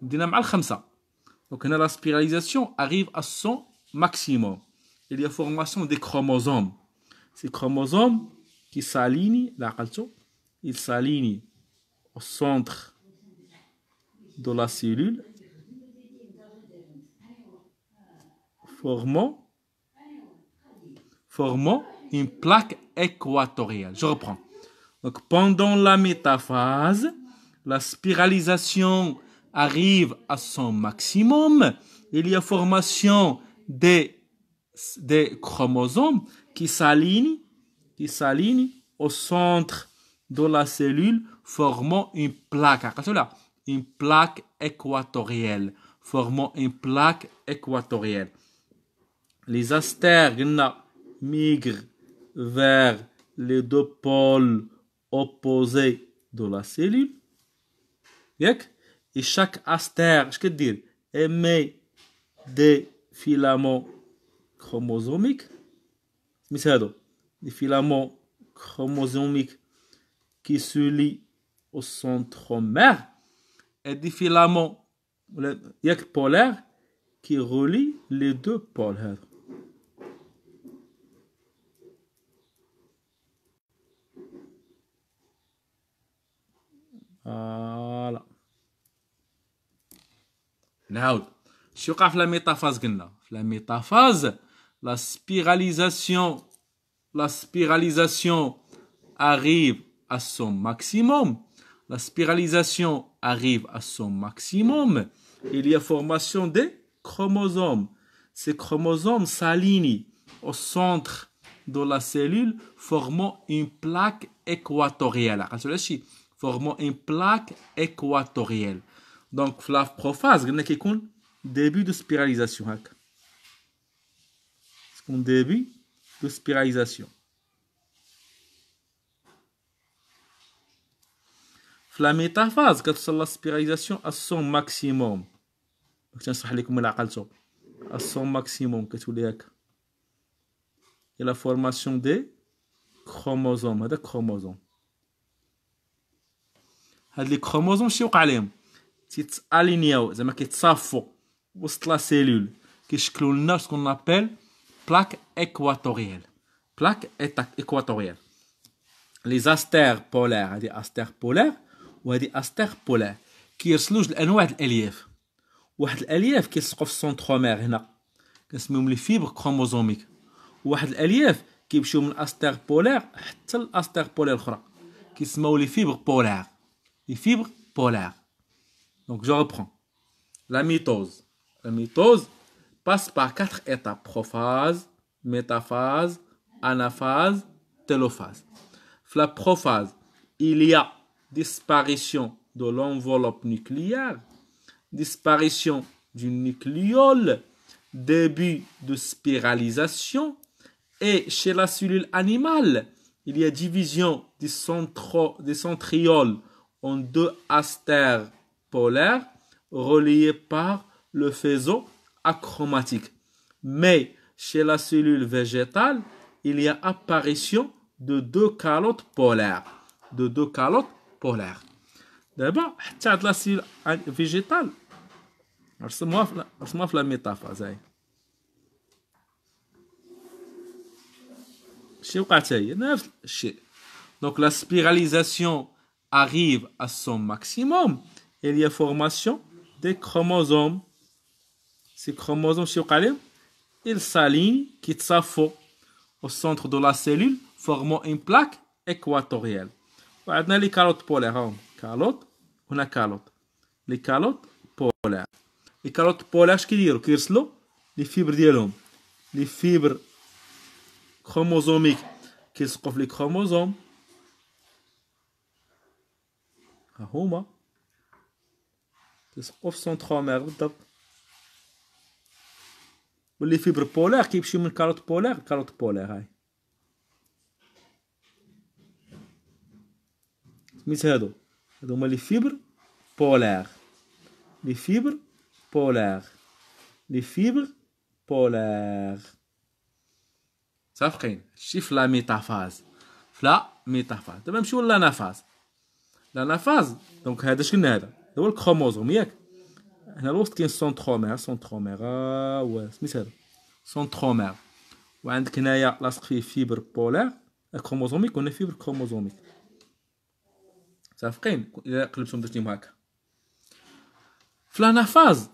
بدينا مع الخمسه دونك هنا la spiralisation arrive à son maximum. il y a formation des chromosomes ces chromosomes qui s'alignent ils s'alignent au centre de la cellule formant formant une plaque équatoriale je reprends donc pendant la métaphase, la spiralisation arrive à son maximum. Il y a formation des, des chromosomes qui s'alignent, qui s'alignent au centre de la cellule, formant une plaque. cela, une plaque équatorielle, formant une plaque équatorielle. Les astères migrent vers les deux pôles opposé de la cellule. Et chaque astère, je veux dire, émet des filaments chromosomiques. Mais des filaments chromosomiques qui se lient au centromère et des filaments polaires qui relient les deux pôles. Voilà. la شو la métaphase لاميتافاز La la métaphase, la spiralisation arrive à son maximum la spiralisation arrive à son maximum il y a formation des chromosomes ces chromosomes s'alignent au centre de la cellule formant une plaque équatoriale formant une plaque équatorielle. Donc, la prophase, début de spiralisation. C'est un début de spiralisation. La métaphase, quand la spiralisation à son maximum. Je à son maximum, Et la formation des chromosomes, des chromosomes. هاد لي كروموزوم شنو وقع ليهم تيتالينياو زعما كيتصافوا وسط لا سيلول كيشكلوا لنا شكون نابيل بلاك ايكواتوريال بلاك ايكواتوريال لي زاستير بولير هادي استير بولير وهادي استير بولير جوج لانواع الالياف واحد الالياف كيلصقوا في السونترومير هنا كنسميهم لي فيبر كروموزوميك واحد الالياف كيمشيو من استير بولير حتى لاستير بولير الاخرى كيسموا لي فيبر بولير les fibres polaires. Donc je reprends. La mitose. La mitose passe par quatre étapes. Prophase, métaphase, anaphase, télophase. La prophase, il y a disparition de l'enveloppe nucléaire, disparition du nucléole, début de spiralisation, et chez la cellule animale, il y a division des, centro, des centrioles en deux astères polaires reliés par le faisceau achromatique. Mais chez la cellule végétale, il y a apparition de deux calottes polaires. De deux calottes polaires. D'abord, la cellule végétale. Je moi la métaphore. Hein. Donc la spiralisation arrive à son maximum, il y a formation des chromosomes. Ces chromosomes ils s'alignent, qui sa au centre de la cellule, formant une plaque équatoriale. On les calottes polaires. Hein. Calotte, on a calotte. Les calottes polaires. Les calottes polaires, ce qu'ils les fibres l'homme. Les fibres chromosomiques qui se les chromosomes. ها هما تيسقوا في سونترومير بالضبط واللي فيبر بولار كيمشيو من كاروت بولار لكاروت بولار هاي سميت هادو هادو هما لي فيبر بولار لي فيبر بولار لي فيبر بولار صافقين شي فلا لا ميتافاز في لا ميتافاز دابا نمشيو لانافاز لا لا فاز دونك هذا اش قلنا هذا هو الكروموزوم ياك هنا الوسط كاين سونترومير سونترومير هو سميت هذا سونترومير وعندك هنايا لاصق فيه فيبر بولار كروموزوميك يكون فيبر كروموزوميك صافقين الا قلبتهم درتيهم هكا في لانافاز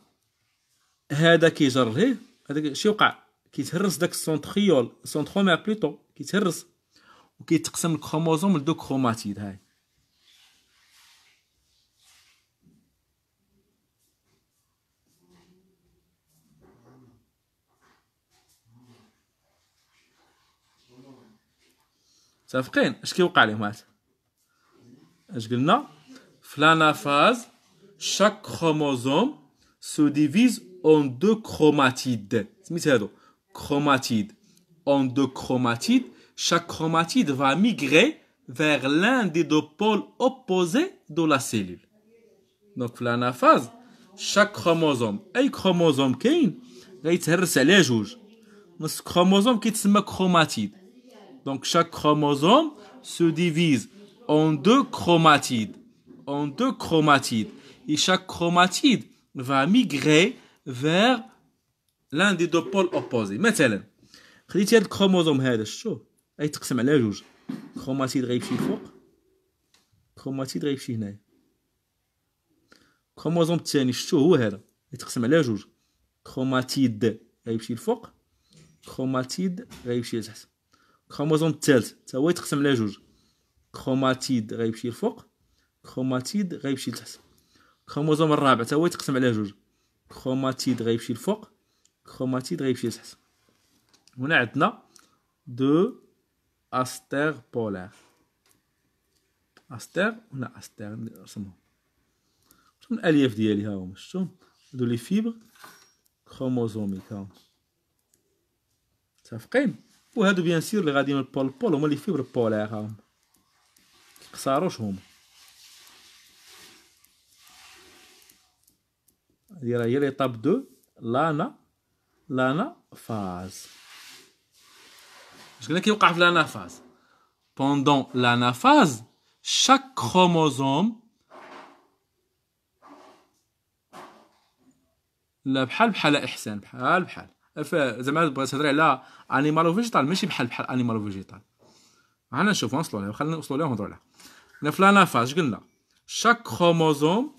هذا كيجر لهيه هذاك شي وقع كيتهرس داك السونتريول سونترومير بلوتو كيتهرس وكيتقسم الكروموزوم لدو كروماتيد هاي متفقين Je Dans la phase, chaque chromosome se divise en deux chromatides à chromatides en deux chromatides chaque chromatide va migrer vers l'un des deux pôles opposés de la cellule donc la phase, chaque chromosome un chromosome se غيتهرس Mais chromosome qui qui donc chaque chromosome se divise en deux chromatides, en deux chromatides, et chaque chromatide va migrer vers l'un des deux pôles opposés. Maintenant, regardez ici le chromosome, regardez, quoi Il est tracé malheureusement. Chromatide rayeux sur le fond, chromatide rayeux sur le nez. Chromosome tracé, quoi Il est tracé malheureusement. Chromatide rayeux sur le chromatide rayeux sur le nez. كروموزوم الثالث حتى هو يتقسم لها جوج كروماتيد غيمشي الفوق كروماتيد غيمشي لتحت كروموزوم الرابع حتى هو يتقسم على جوج كروماتيد غيمشي الفوق كروماتيد غيمشي لتحت هنا عندنا دو استر بولار استر هنا استر نرسمهم شوف الالياف ديالي ها هما شفتو هادو لي فيبر كروموزوميك ها متفقين وهادو بيان سير اللي غاديين البول بول هما لي فيبر بولير هاهم كيقصاروش هما هادي راه هي ليطاب دو لانا لانا فاز اش قلنا كيوقع في لانا فاز بوندون لانا فاز شاك كروموزوم لا بحال بحال احسان بحال بحال زعما بغيت تهضر على انيمال فيجيتال ماشي بحال بحال انيمال فيجيتال انا نشوف نوصلوا لها خلينا نوصلوا لها ونهضروا لها هنا في لانافاج قلنا شاك كروموزوم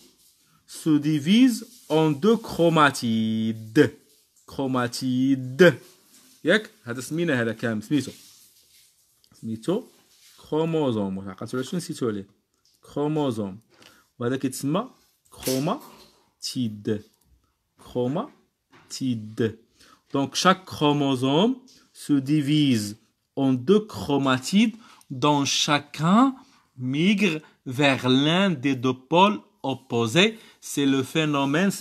سو ديفيز اون دو كروماتيد كروماتيد ياك هذا سمينا هذا كامل سميتو سميتو كروموزوم ولا عقلتو علاش نسيتو عليه كروموزوم وهذا كيتسمى كروماتيد كروماتيد Donc chaque chromosome se divise en deux chromatides dont chacun migre vers l'un des deux pôles opposés. C'est le phénomène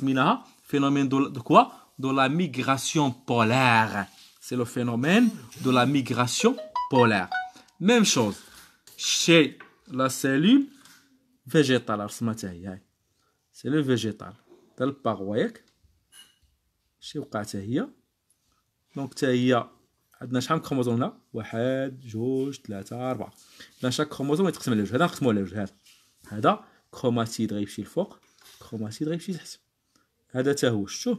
phénomène de, quoi De la migration polaire. C'est le phénomène de la migration polaire. Même chose chez la cellule végétale. C'est le végétal. tel paroïque. chez دونك حتى هي عندنا شحال من كروموزوم هنا واحد جوج ثلاثة أربعة إذا شاك كروموزوم يتقسم على جوج هذا نقسمو على جوج هذا هذا كروماتيد غيمشي الفوق كروماتيد غيمشي تحت هذا تا هو شتو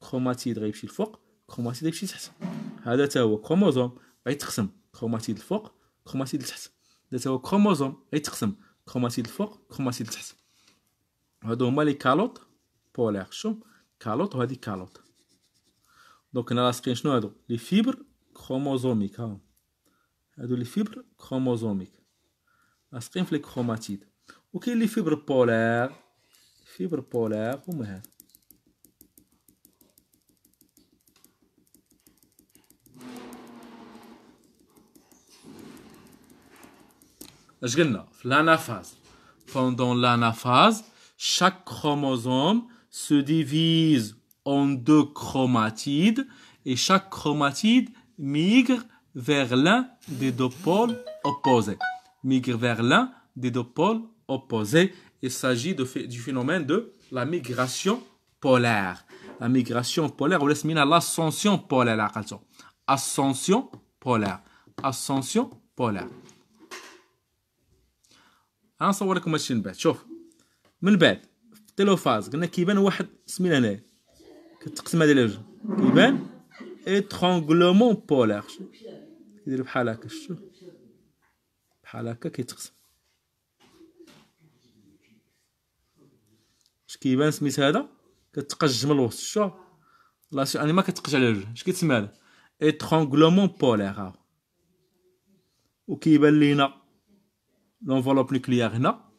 كروماتيد غيمشي الفوق كروماتيد غيمشي تحت هذا تا هو كروموزوم غيتقسم كروماتيد الفوق كروماتيد لتحت هذا تا هو كروموزوم غيتقسم كروماتيد الفوق كروماتيد لتحت هادو هما لي كالوت بولير شو كالوت وهادي كالوت Donc on a la strange nous donc les fibres chromosomiques. Hein. Et donc les fibres chromosomiques. La strange les chromatides. Ok les fibres polaires. Fibres polaires où est اش قلنا في الانافاز فوندون لانافاز شاك كروموزوم سو en deux chromatides et chaque chromatide migre vers l'un des deux pôles opposés. Migre vers l'un des deux pôles opposés. Il s'agit du phénomène de la migration polaire. La migration polaire, ou l'ascension polaire. Ascension polaire. Ascension polaire. On نصور لكم هادشي بعد شوف من بعد في On a كيبان واحد كتقسم هذا الوجه كيبان اترونغلومون بولار كيدير بحال هكا شوف بحال هكا كيتقسم اش كيبان سميت هذا كتقجم الوسط شو لاسيون انيما كتقج على الوجه اش كيتسمى هذا اترونغلومون بولار ها وكيبان لينا لونفلوب نيكليير هنا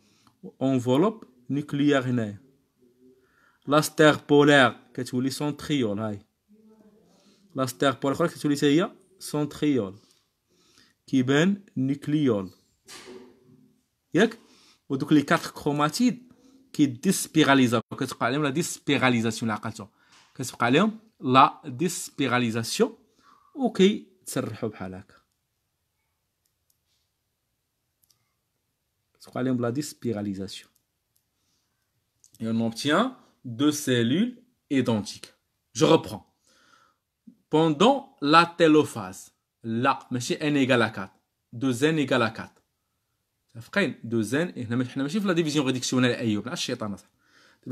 وانفولوب نيكليير هنايا لاستير بولار que tu veux, centrioles. L'astère polycorée, que tu veux, c'est centrioles. Qui est un nucléoles. Y'a quoi quatre chromatides qui dispiralisent. que tu La dispiralisation. Qu'est-ce que tu La dispiralisation. Qu'est-ce que tu veux dire La dispiralisation. Et on obtient deux cellules identique. Je reprends. Pendant la télophase, là, mais n égale à 4. 2 n égale à 4. Ça fait 2 n, et nous avons la division réductionnelle. Nous avons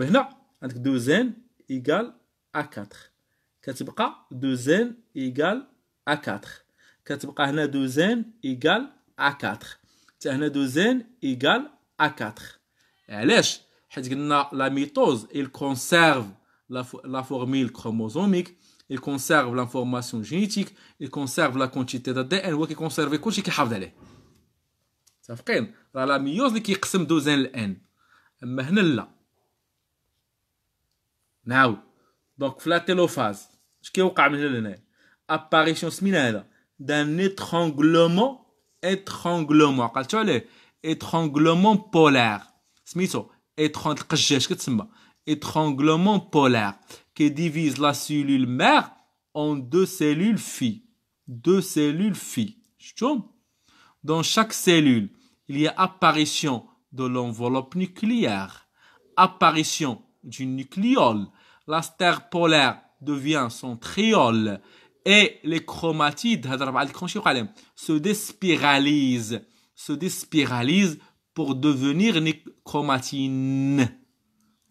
fait 2 n égale à 4. Nous 2 n égale à 4. Nous 2 n égale à 4. Nous avons 2 n égale à 4. Nous avons 2 n égale 4. Et à l'aise, la mitose, il conserve la, formule chromosomique, il conserve l'information génétique, il conserve la quantité d'ADN, qui conserve tout ce qui est là. Ça fait que la meiose qui est deux N. Mais là. Now. Donc, la télophase, ce qui est au cas apparition similaire d'un étranglement, étranglement, étranglement polaire. Smith, étranglement, qu'est-ce que étranglement polaire qui divise la cellule mère en deux cellules filles. Deux cellules filles. Dans chaque cellule, il y a apparition de l'enveloppe nucléaire, apparition du nucléole. La polaire devient son triole et les chromatides se déspiralisent, se déspiralisent pour devenir chromatine.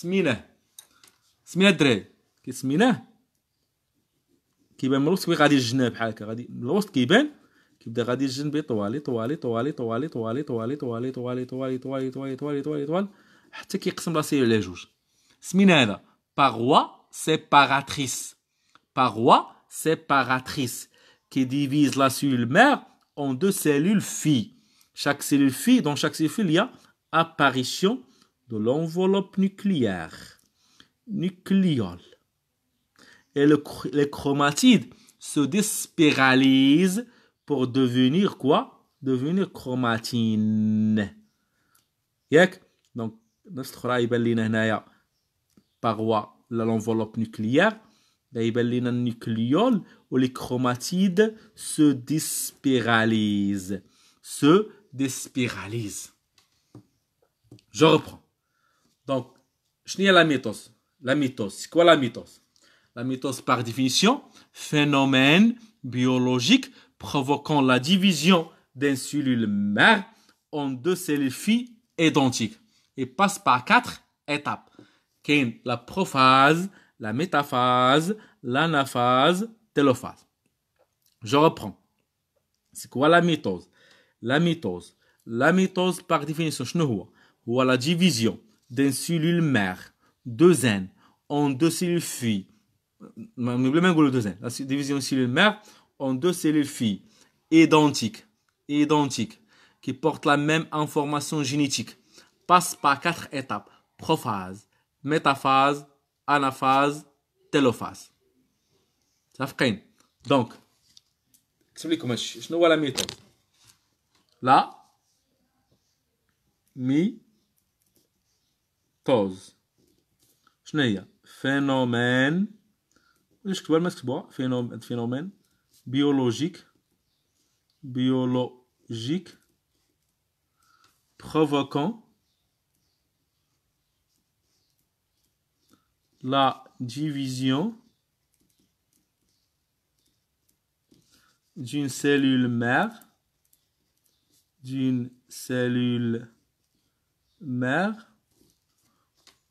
Smine. Smehtre. Smine. Qui est Qui est la Qui est mine? Qui est mine? Qui est mine? chaque cellule mine? Qui est Qui est de l'enveloppe nucléaire, nucléole. Et les chromatides se déspéralisent pour devenir quoi Devenir chromatine. Yek? Donc, notre paroi, l'enveloppe nucléaire, la nucléole, où les chromatides se déspéralisent. Se déspéralisent. Je reprends. Donc, je n'ai la mythos. La mythos, c'est quoi la mythos La mythos, par définition, phénomène biologique provoquant la division d'une cellule mère en deux cellules filles identiques. Et passe par quatre étapes. La prophase, la métaphase, l'anaphase, télophase. Je reprends. C'est quoi la mitose La mitose. La mitose, par définition, c'est la division d'une cellule mère, deux N, en deux cellules filles. Le La division cellule mère en deux cellules filles identiques, identiques, qui portent la même information génétique, passe par quatre étapes prophase, métaphase, anaphase, télophase. Ça fait Donc, explique-moi, je la méthode. La mi Cause. Qu'est-ce que Phénomène. Phénomène biologique, biologique provoquant la division d'une cellule mère, d'une cellule mère.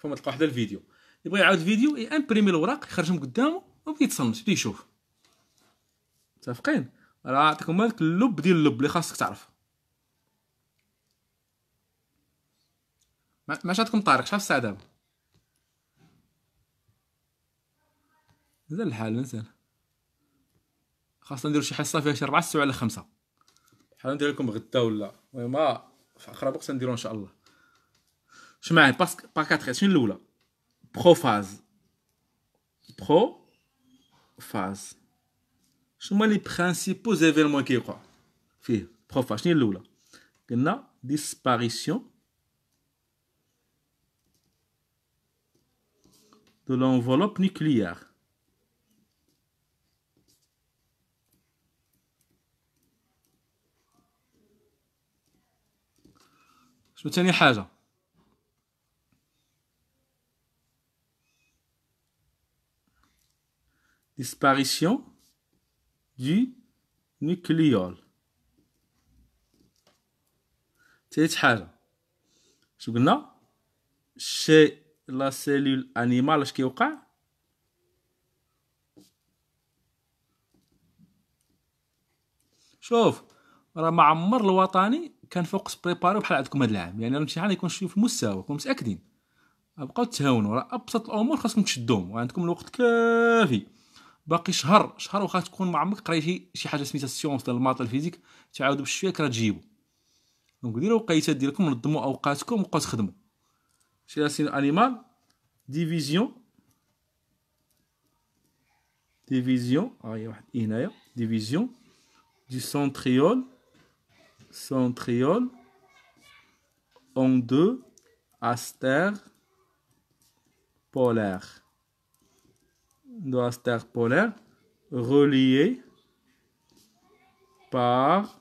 فما تلقى حدا الفيديو يبغى يعاود الفيديو يامبريمي الوراق يخرجهم قدامه ويبدا يتصنت يبدا يشوف متفقين راه عطيكم مالك اللب ديال اللب اللي خاصك تعرف ما شاتكم طارق شحال الساعه دابا نزل الحال نزل خاصنا نديرو شي حصه فيها شي ربعة سوايع على خمسة بحال ندير لكم غدا ولا المهم آه، في اقرب وقت نديرو ان شاء الله Je me dis, par quatre, c'est une loue là. Prophase. Prophase. Je me dis, les principaux événements qui croient. Fille, prophase, c'est une loue là. a disparition. De l'enveloppe nucléaire. Je me tiens une chose. disparition du nucléole ثالث حاجه شو قلنا شي لا سيلول انيمال اش كيوقع شوف راه معمر الوطني كان فوقس بريباري بحال عندكم هذا العام يعني الامتحان يكون شويه في المستوى كون متاكدين بقاو تهاونوا راه ابسط الامور خاصكم تشدوهم وعندكم الوقت كافي باقي شهر شهر واخا تكون ما عمرك قريتي شي حاجه سميتها السيونس ديال الماط الفيزيك تعاودوا بشويه كرا تجيبو دونك ديروا الوقيتات ديالكم نظموا اوقاتكم وبقاو تخدموا شي راسين انيمال ديفيزيون ديفيزيون ها هي واحد e هنايا ديفيزيون دي سونتريول سونتريول اون دو استر polaire. de l'astère polaire relié par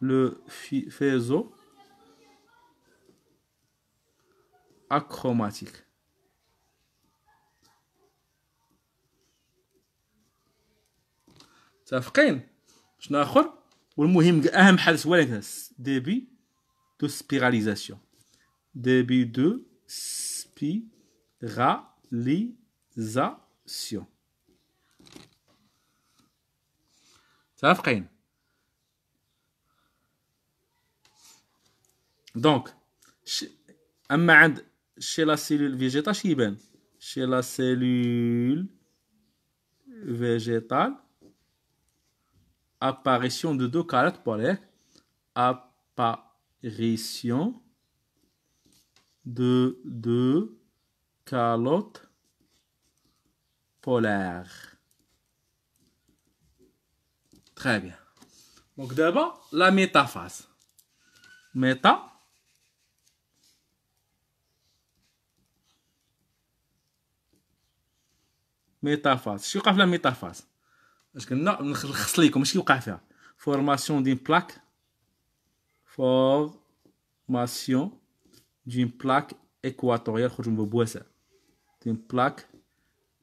le faisceau achromatique. C'est bien Je vais le dire. Le plus important, c'est le début de la spiralisation. Le début de la spiralisation. Sion. Donc, chez la cellule végétale, chez la cellule végétale, apparition de deux calottes apparition de deux calottes polaire. Très bien. Donc d'abord, la métaphase. Méta. métaphase. Je suis في la métaphase Je vais formation d'une plaque formation d'une plaque équatoriale je من dire. d'une plaque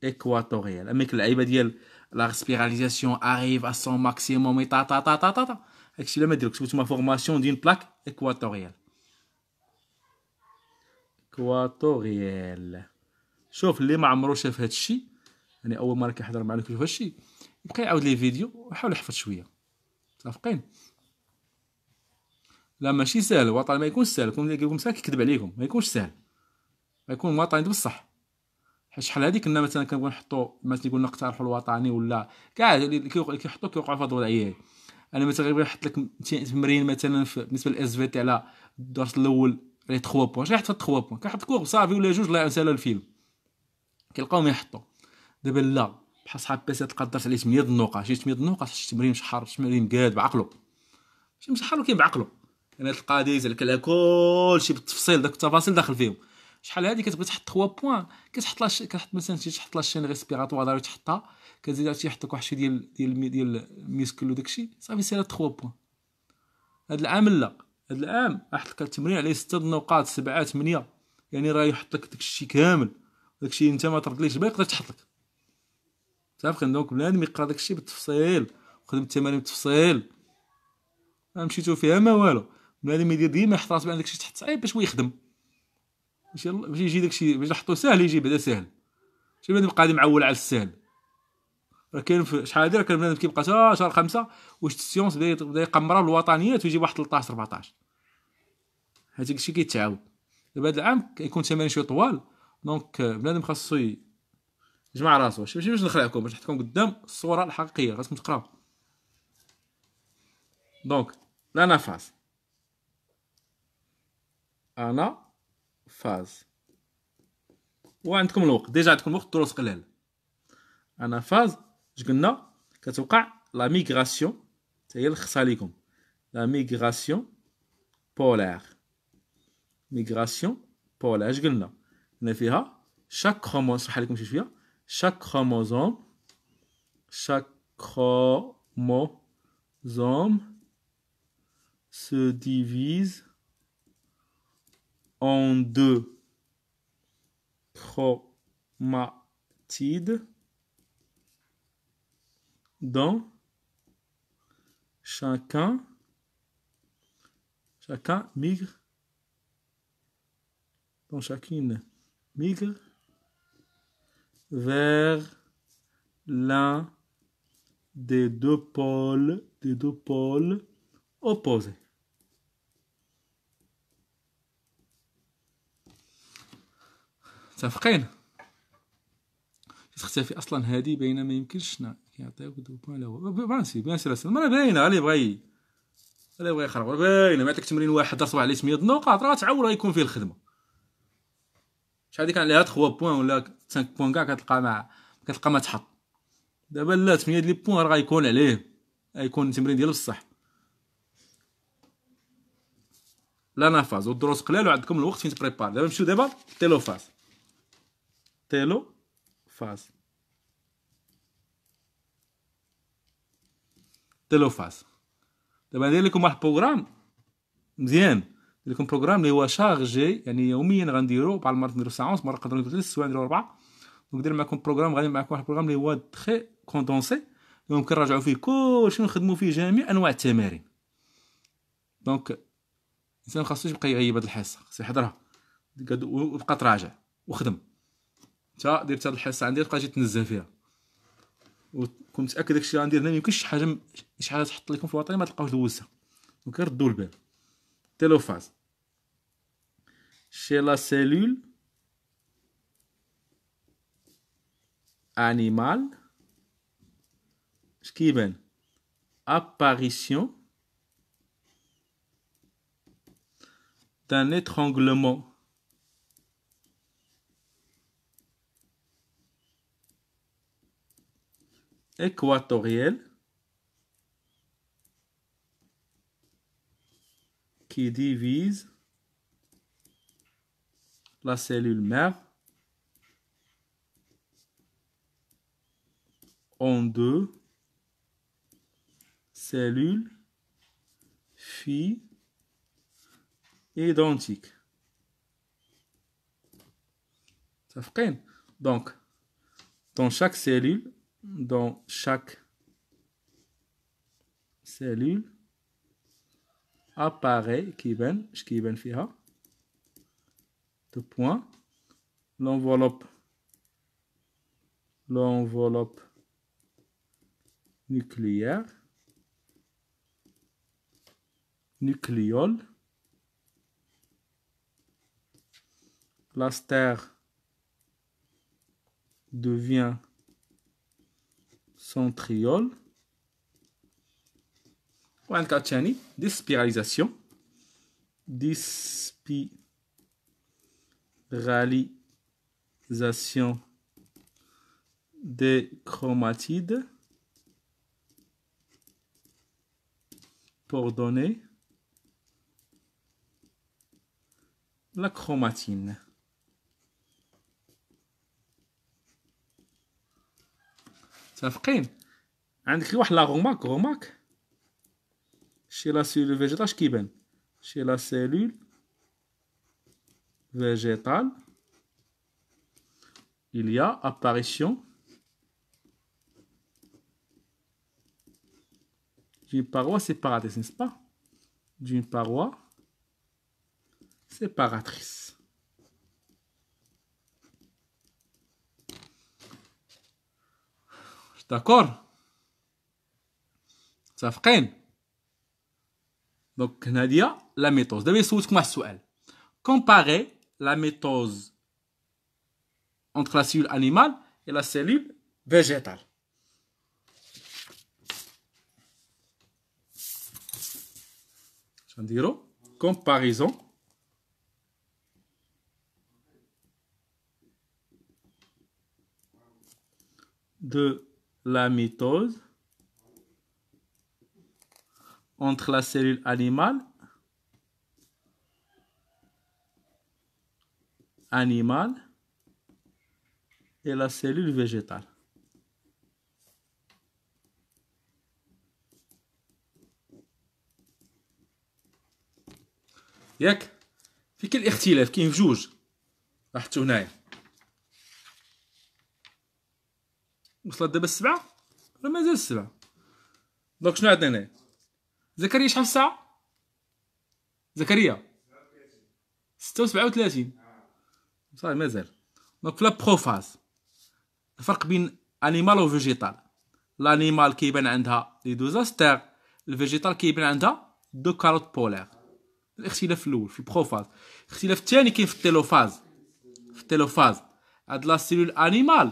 ايكواتوريال اماك اللعيبه ديال لا ريسبيراليزاسيون اريف ا سون ماكسيموم تا تا تا تا تا هادشي لا ما ديركش كتبتو فورماسيون دين بلاك ايكواتوريال ايكواتوريال شوف اللي ما عمرو شاف هادشي يعني اول مره كيحضر معنا في هادشي يبقى يعاود لي فيديو ويحاول يحفظ شويه متفقين لا ماشي سهل الوطن ما يكونش ساهل كون لكم ساهل كيكذب عليكم ما يكونش ساهل ما يكون الوطن بالصح حيت شحال هادي كنا مثلا كنبغيو نحطو مثلا يقولنا اقترحوا الوطني ولا كاع اللي كيحطو كيوقعوا في هاد الوضعيه انا مثلا غير نحط لك تمرين مثلا بالنسبه للاس في تي على الدرس الاول لي 3 بوان شحال حط 3 بوان كنحط كوغ صافي ولا جوج الله يسهل الفيلم كيلقاوهم يحطوا دابا لا بحال صحاب بيسي تلقى الدرس عليه 8 النقط شي 8 النقط شي تمرين شحر شي تمرين قاد بعقلو شي مشحر ولكن بعقلو انا تلقى دايز عليك على كلشي بالتفصيل داك التفاصيل داخل فيهم شحال هذه كتبغي تحط 3 بوين كتحط لاش كتحط مثلا شي تحط لاشين ريسبيراتوار ضروري تحطها كتزيد هادشي يحطك واحد شي ديال ديال ديال الميسكل وداكشي صافي سير 3 بوين هاد العام لا هاد العام راح تلقى التمرين عليه 6 نقاط 7 8 يعني راه يحط لك داكشي كامل داكشي انت ما تردليش باقي يقدر تحط لك صافي دونك بنادم يقرا داكشي بالتفصيل وخدم التمارين بالتفصيل ما مشيتو فيها ما والو بنادم يدير ديما يحط راسو بان داكشي تحت صعيب باش هو يخدم باش باش يجي داكشي باش نحطو ساهل يجي بعدا ساهل شي بنادم قاعد معول على السهل راه كاين شحال هادي راه كان بنادم كيبقى تا شهر خمسة واش السيونس بدا بدا يقمر الوطنيات ويجيب واحد 13 14 هذا الشيء كيتعاود دابا هاد العام كيكون تمارين شويه طوال دونك بنادم خاصو يجمع راسو ماشي باش نخلعكم باش نحطكم قدام الصوره الحقيقيه خاصكم تقراو دونك لا نفس انا Ou un comme déjà tout le de phase je la migration c'est la migration polaire migration polaire je chaque chromosome chaque chromosome chaque chromosome se divise en deux chromatides dans chacun chacun migre dans chacune migre vers l'un des deux pôles des deux pôles opposés متفقين تختفي اصلا هذه بين ما يمكنش يعطيوك دو بوان لا بيان سي بيان سي راه باينه اللي بغى اللي يبغي يخرب باينه ما تمرين واحد درت عليه 100 نقط راه تعور يكون فيه الخدمه شحال هذيك كان عليها 3 بوان ولا 5 بوان كاع كتلقى مع كتلقى ما تحط دابا لا 8 ديال لي بوان راه غيكون عليه غيكون التمرين ديالو بصح لا نافاز والدروس قلال وعندكم الوقت فين تبريبار دابا نمشيو دابا تيلو فاز تيلو فاز تيلو فاز دابا ندير لكم واحد بروغرام مزيان ندير لكم بروغرام اللي هو شارجي يعني يوميا غنديرو بعض المرات نديرو ساعونس مره نقدرو نديرو ثلاث سوايع نديرو اربعه دونك ندير معكم بروغرام غادي معكم واحد بروغرام اللي هو تخي كوندونسي اللي ممكن فيه كلشي ونخدمو فيه جميع انواع التمارين دونك الانسان خاصو يبقى يغيب هاد الحصه خاصو يحضرها وبقى تراجع وخدم حتى درت هاد الحصه عندي تبقى جي تنزه فيها وكنت متاكد داكشي اللي غندير هنا ميمكنش شي حاجه شي حاجه تحط لكم في الوطني ما تلقاوش دوزتها ردوا البال تيلوفاز شي لا سيلول انيمال اش كيبان apparition d'un étranglement qui divise la cellule mère en deux cellules filles identiques. Ça Donc, dans chaque cellule, dans chaque cellule apparaît qui qui De point l'enveloppe l'enveloppe nucléaire nucléole l'astère devient centriole. Ou un cas Dispiralisation des chromatides pour donner la chromatine. C'est عندك غير واحد لا غوماك غوماك شي لا سيلول فيجيتال اش végétale, il y a apparition d'une paroi séparatrice, n'est-ce pas D'une paroi séparatrice. D'accord Ça fait Donc, Nadia, la méthode. Comparer la méthode entre la cellule animale et la cellule végétale. vais dirai. Comparaison. De la mitose entre la cellule animale animale et la cellule végétale. ياك في كل اختلاف كاين في جوج راح وصلت دابا السبعة راه مازال السبعة دونك شنو عندنا هنايا زكريا شحال الساعة زكريا ستة وسبعة وثلاثين صافي مازال دونك في لابخوفاز الفرق بين انيمال و فيجيتال لانيمال كيبان عندها لي دو زاستير الفيجيتال كيبان عندها دو كاروت بولير الاختلاف الاول في البروفاز الاختلاف الثاني كاين في التيلوفاز في التيلوفاز هاد لا سيلول انيمال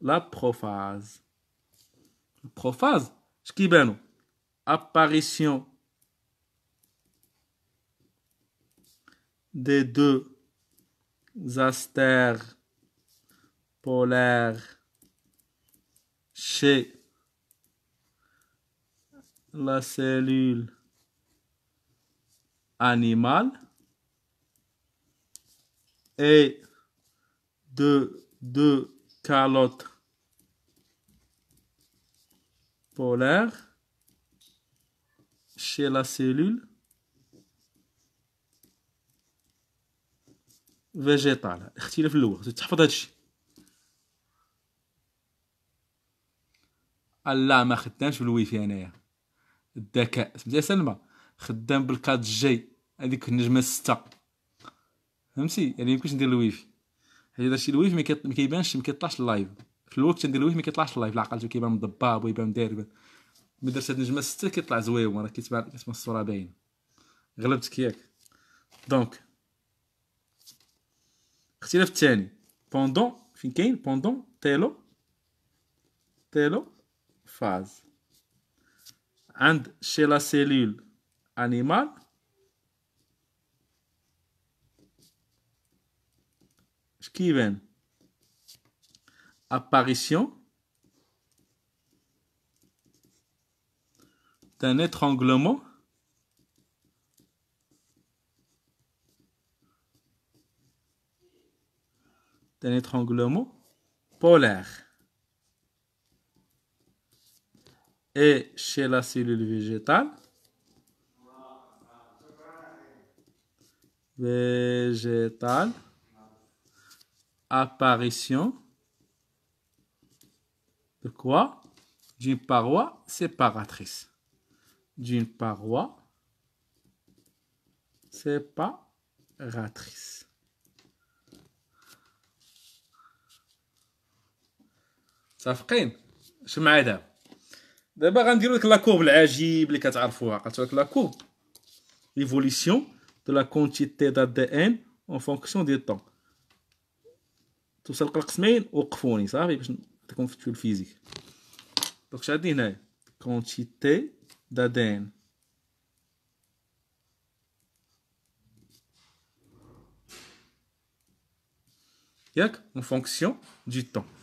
la prophase. Prophase, qui bien apparition des deux astères polaires chez la cellule animale et de deux calotte polaire chez la cellule فيجيتال اختلاف الاول خصك تحفظ هادشي لا ما خدامش بالواي انايا الذكاء سمعتي سلمى خدام بالكات جي هذيك النجمه 6 فهمتي يعني يمكنش ندير الويفي هذا الشيء الويف ما كيبانش ما كيطلعش اللايف في الوقت تندير الويف ما كيطلعش اللايف العقل كيبان مضباب ويبان داير ملي درت هاد النجمه سته كيطلع زويون راه كتبان كتبان الصوره باينه غلبتك ياك دونك الاختلاف الثاني بوندون فين كاين بوندون تيلو تيلو فاز عند شي لا سيلول انيمال Apparition d'un étranglement d'un étranglement polaire. Et chez la cellule végétale, végétale, Apparition de quoi D'une paroi séparatrice. D'une paroi séparatrice. Ça quoi Je m'aide. D'abord, on dirait que la courbe est agile quatre fois. C'est-à-dire la courbe, l'évolution de la quantité d'ADN en fonction du temps. توصل القسمين وقفوني صافي باش نعطيكم في الفيزيك دونك اش عندي هنايا كونتيتي دادين ياك اون فونكسيون دو طون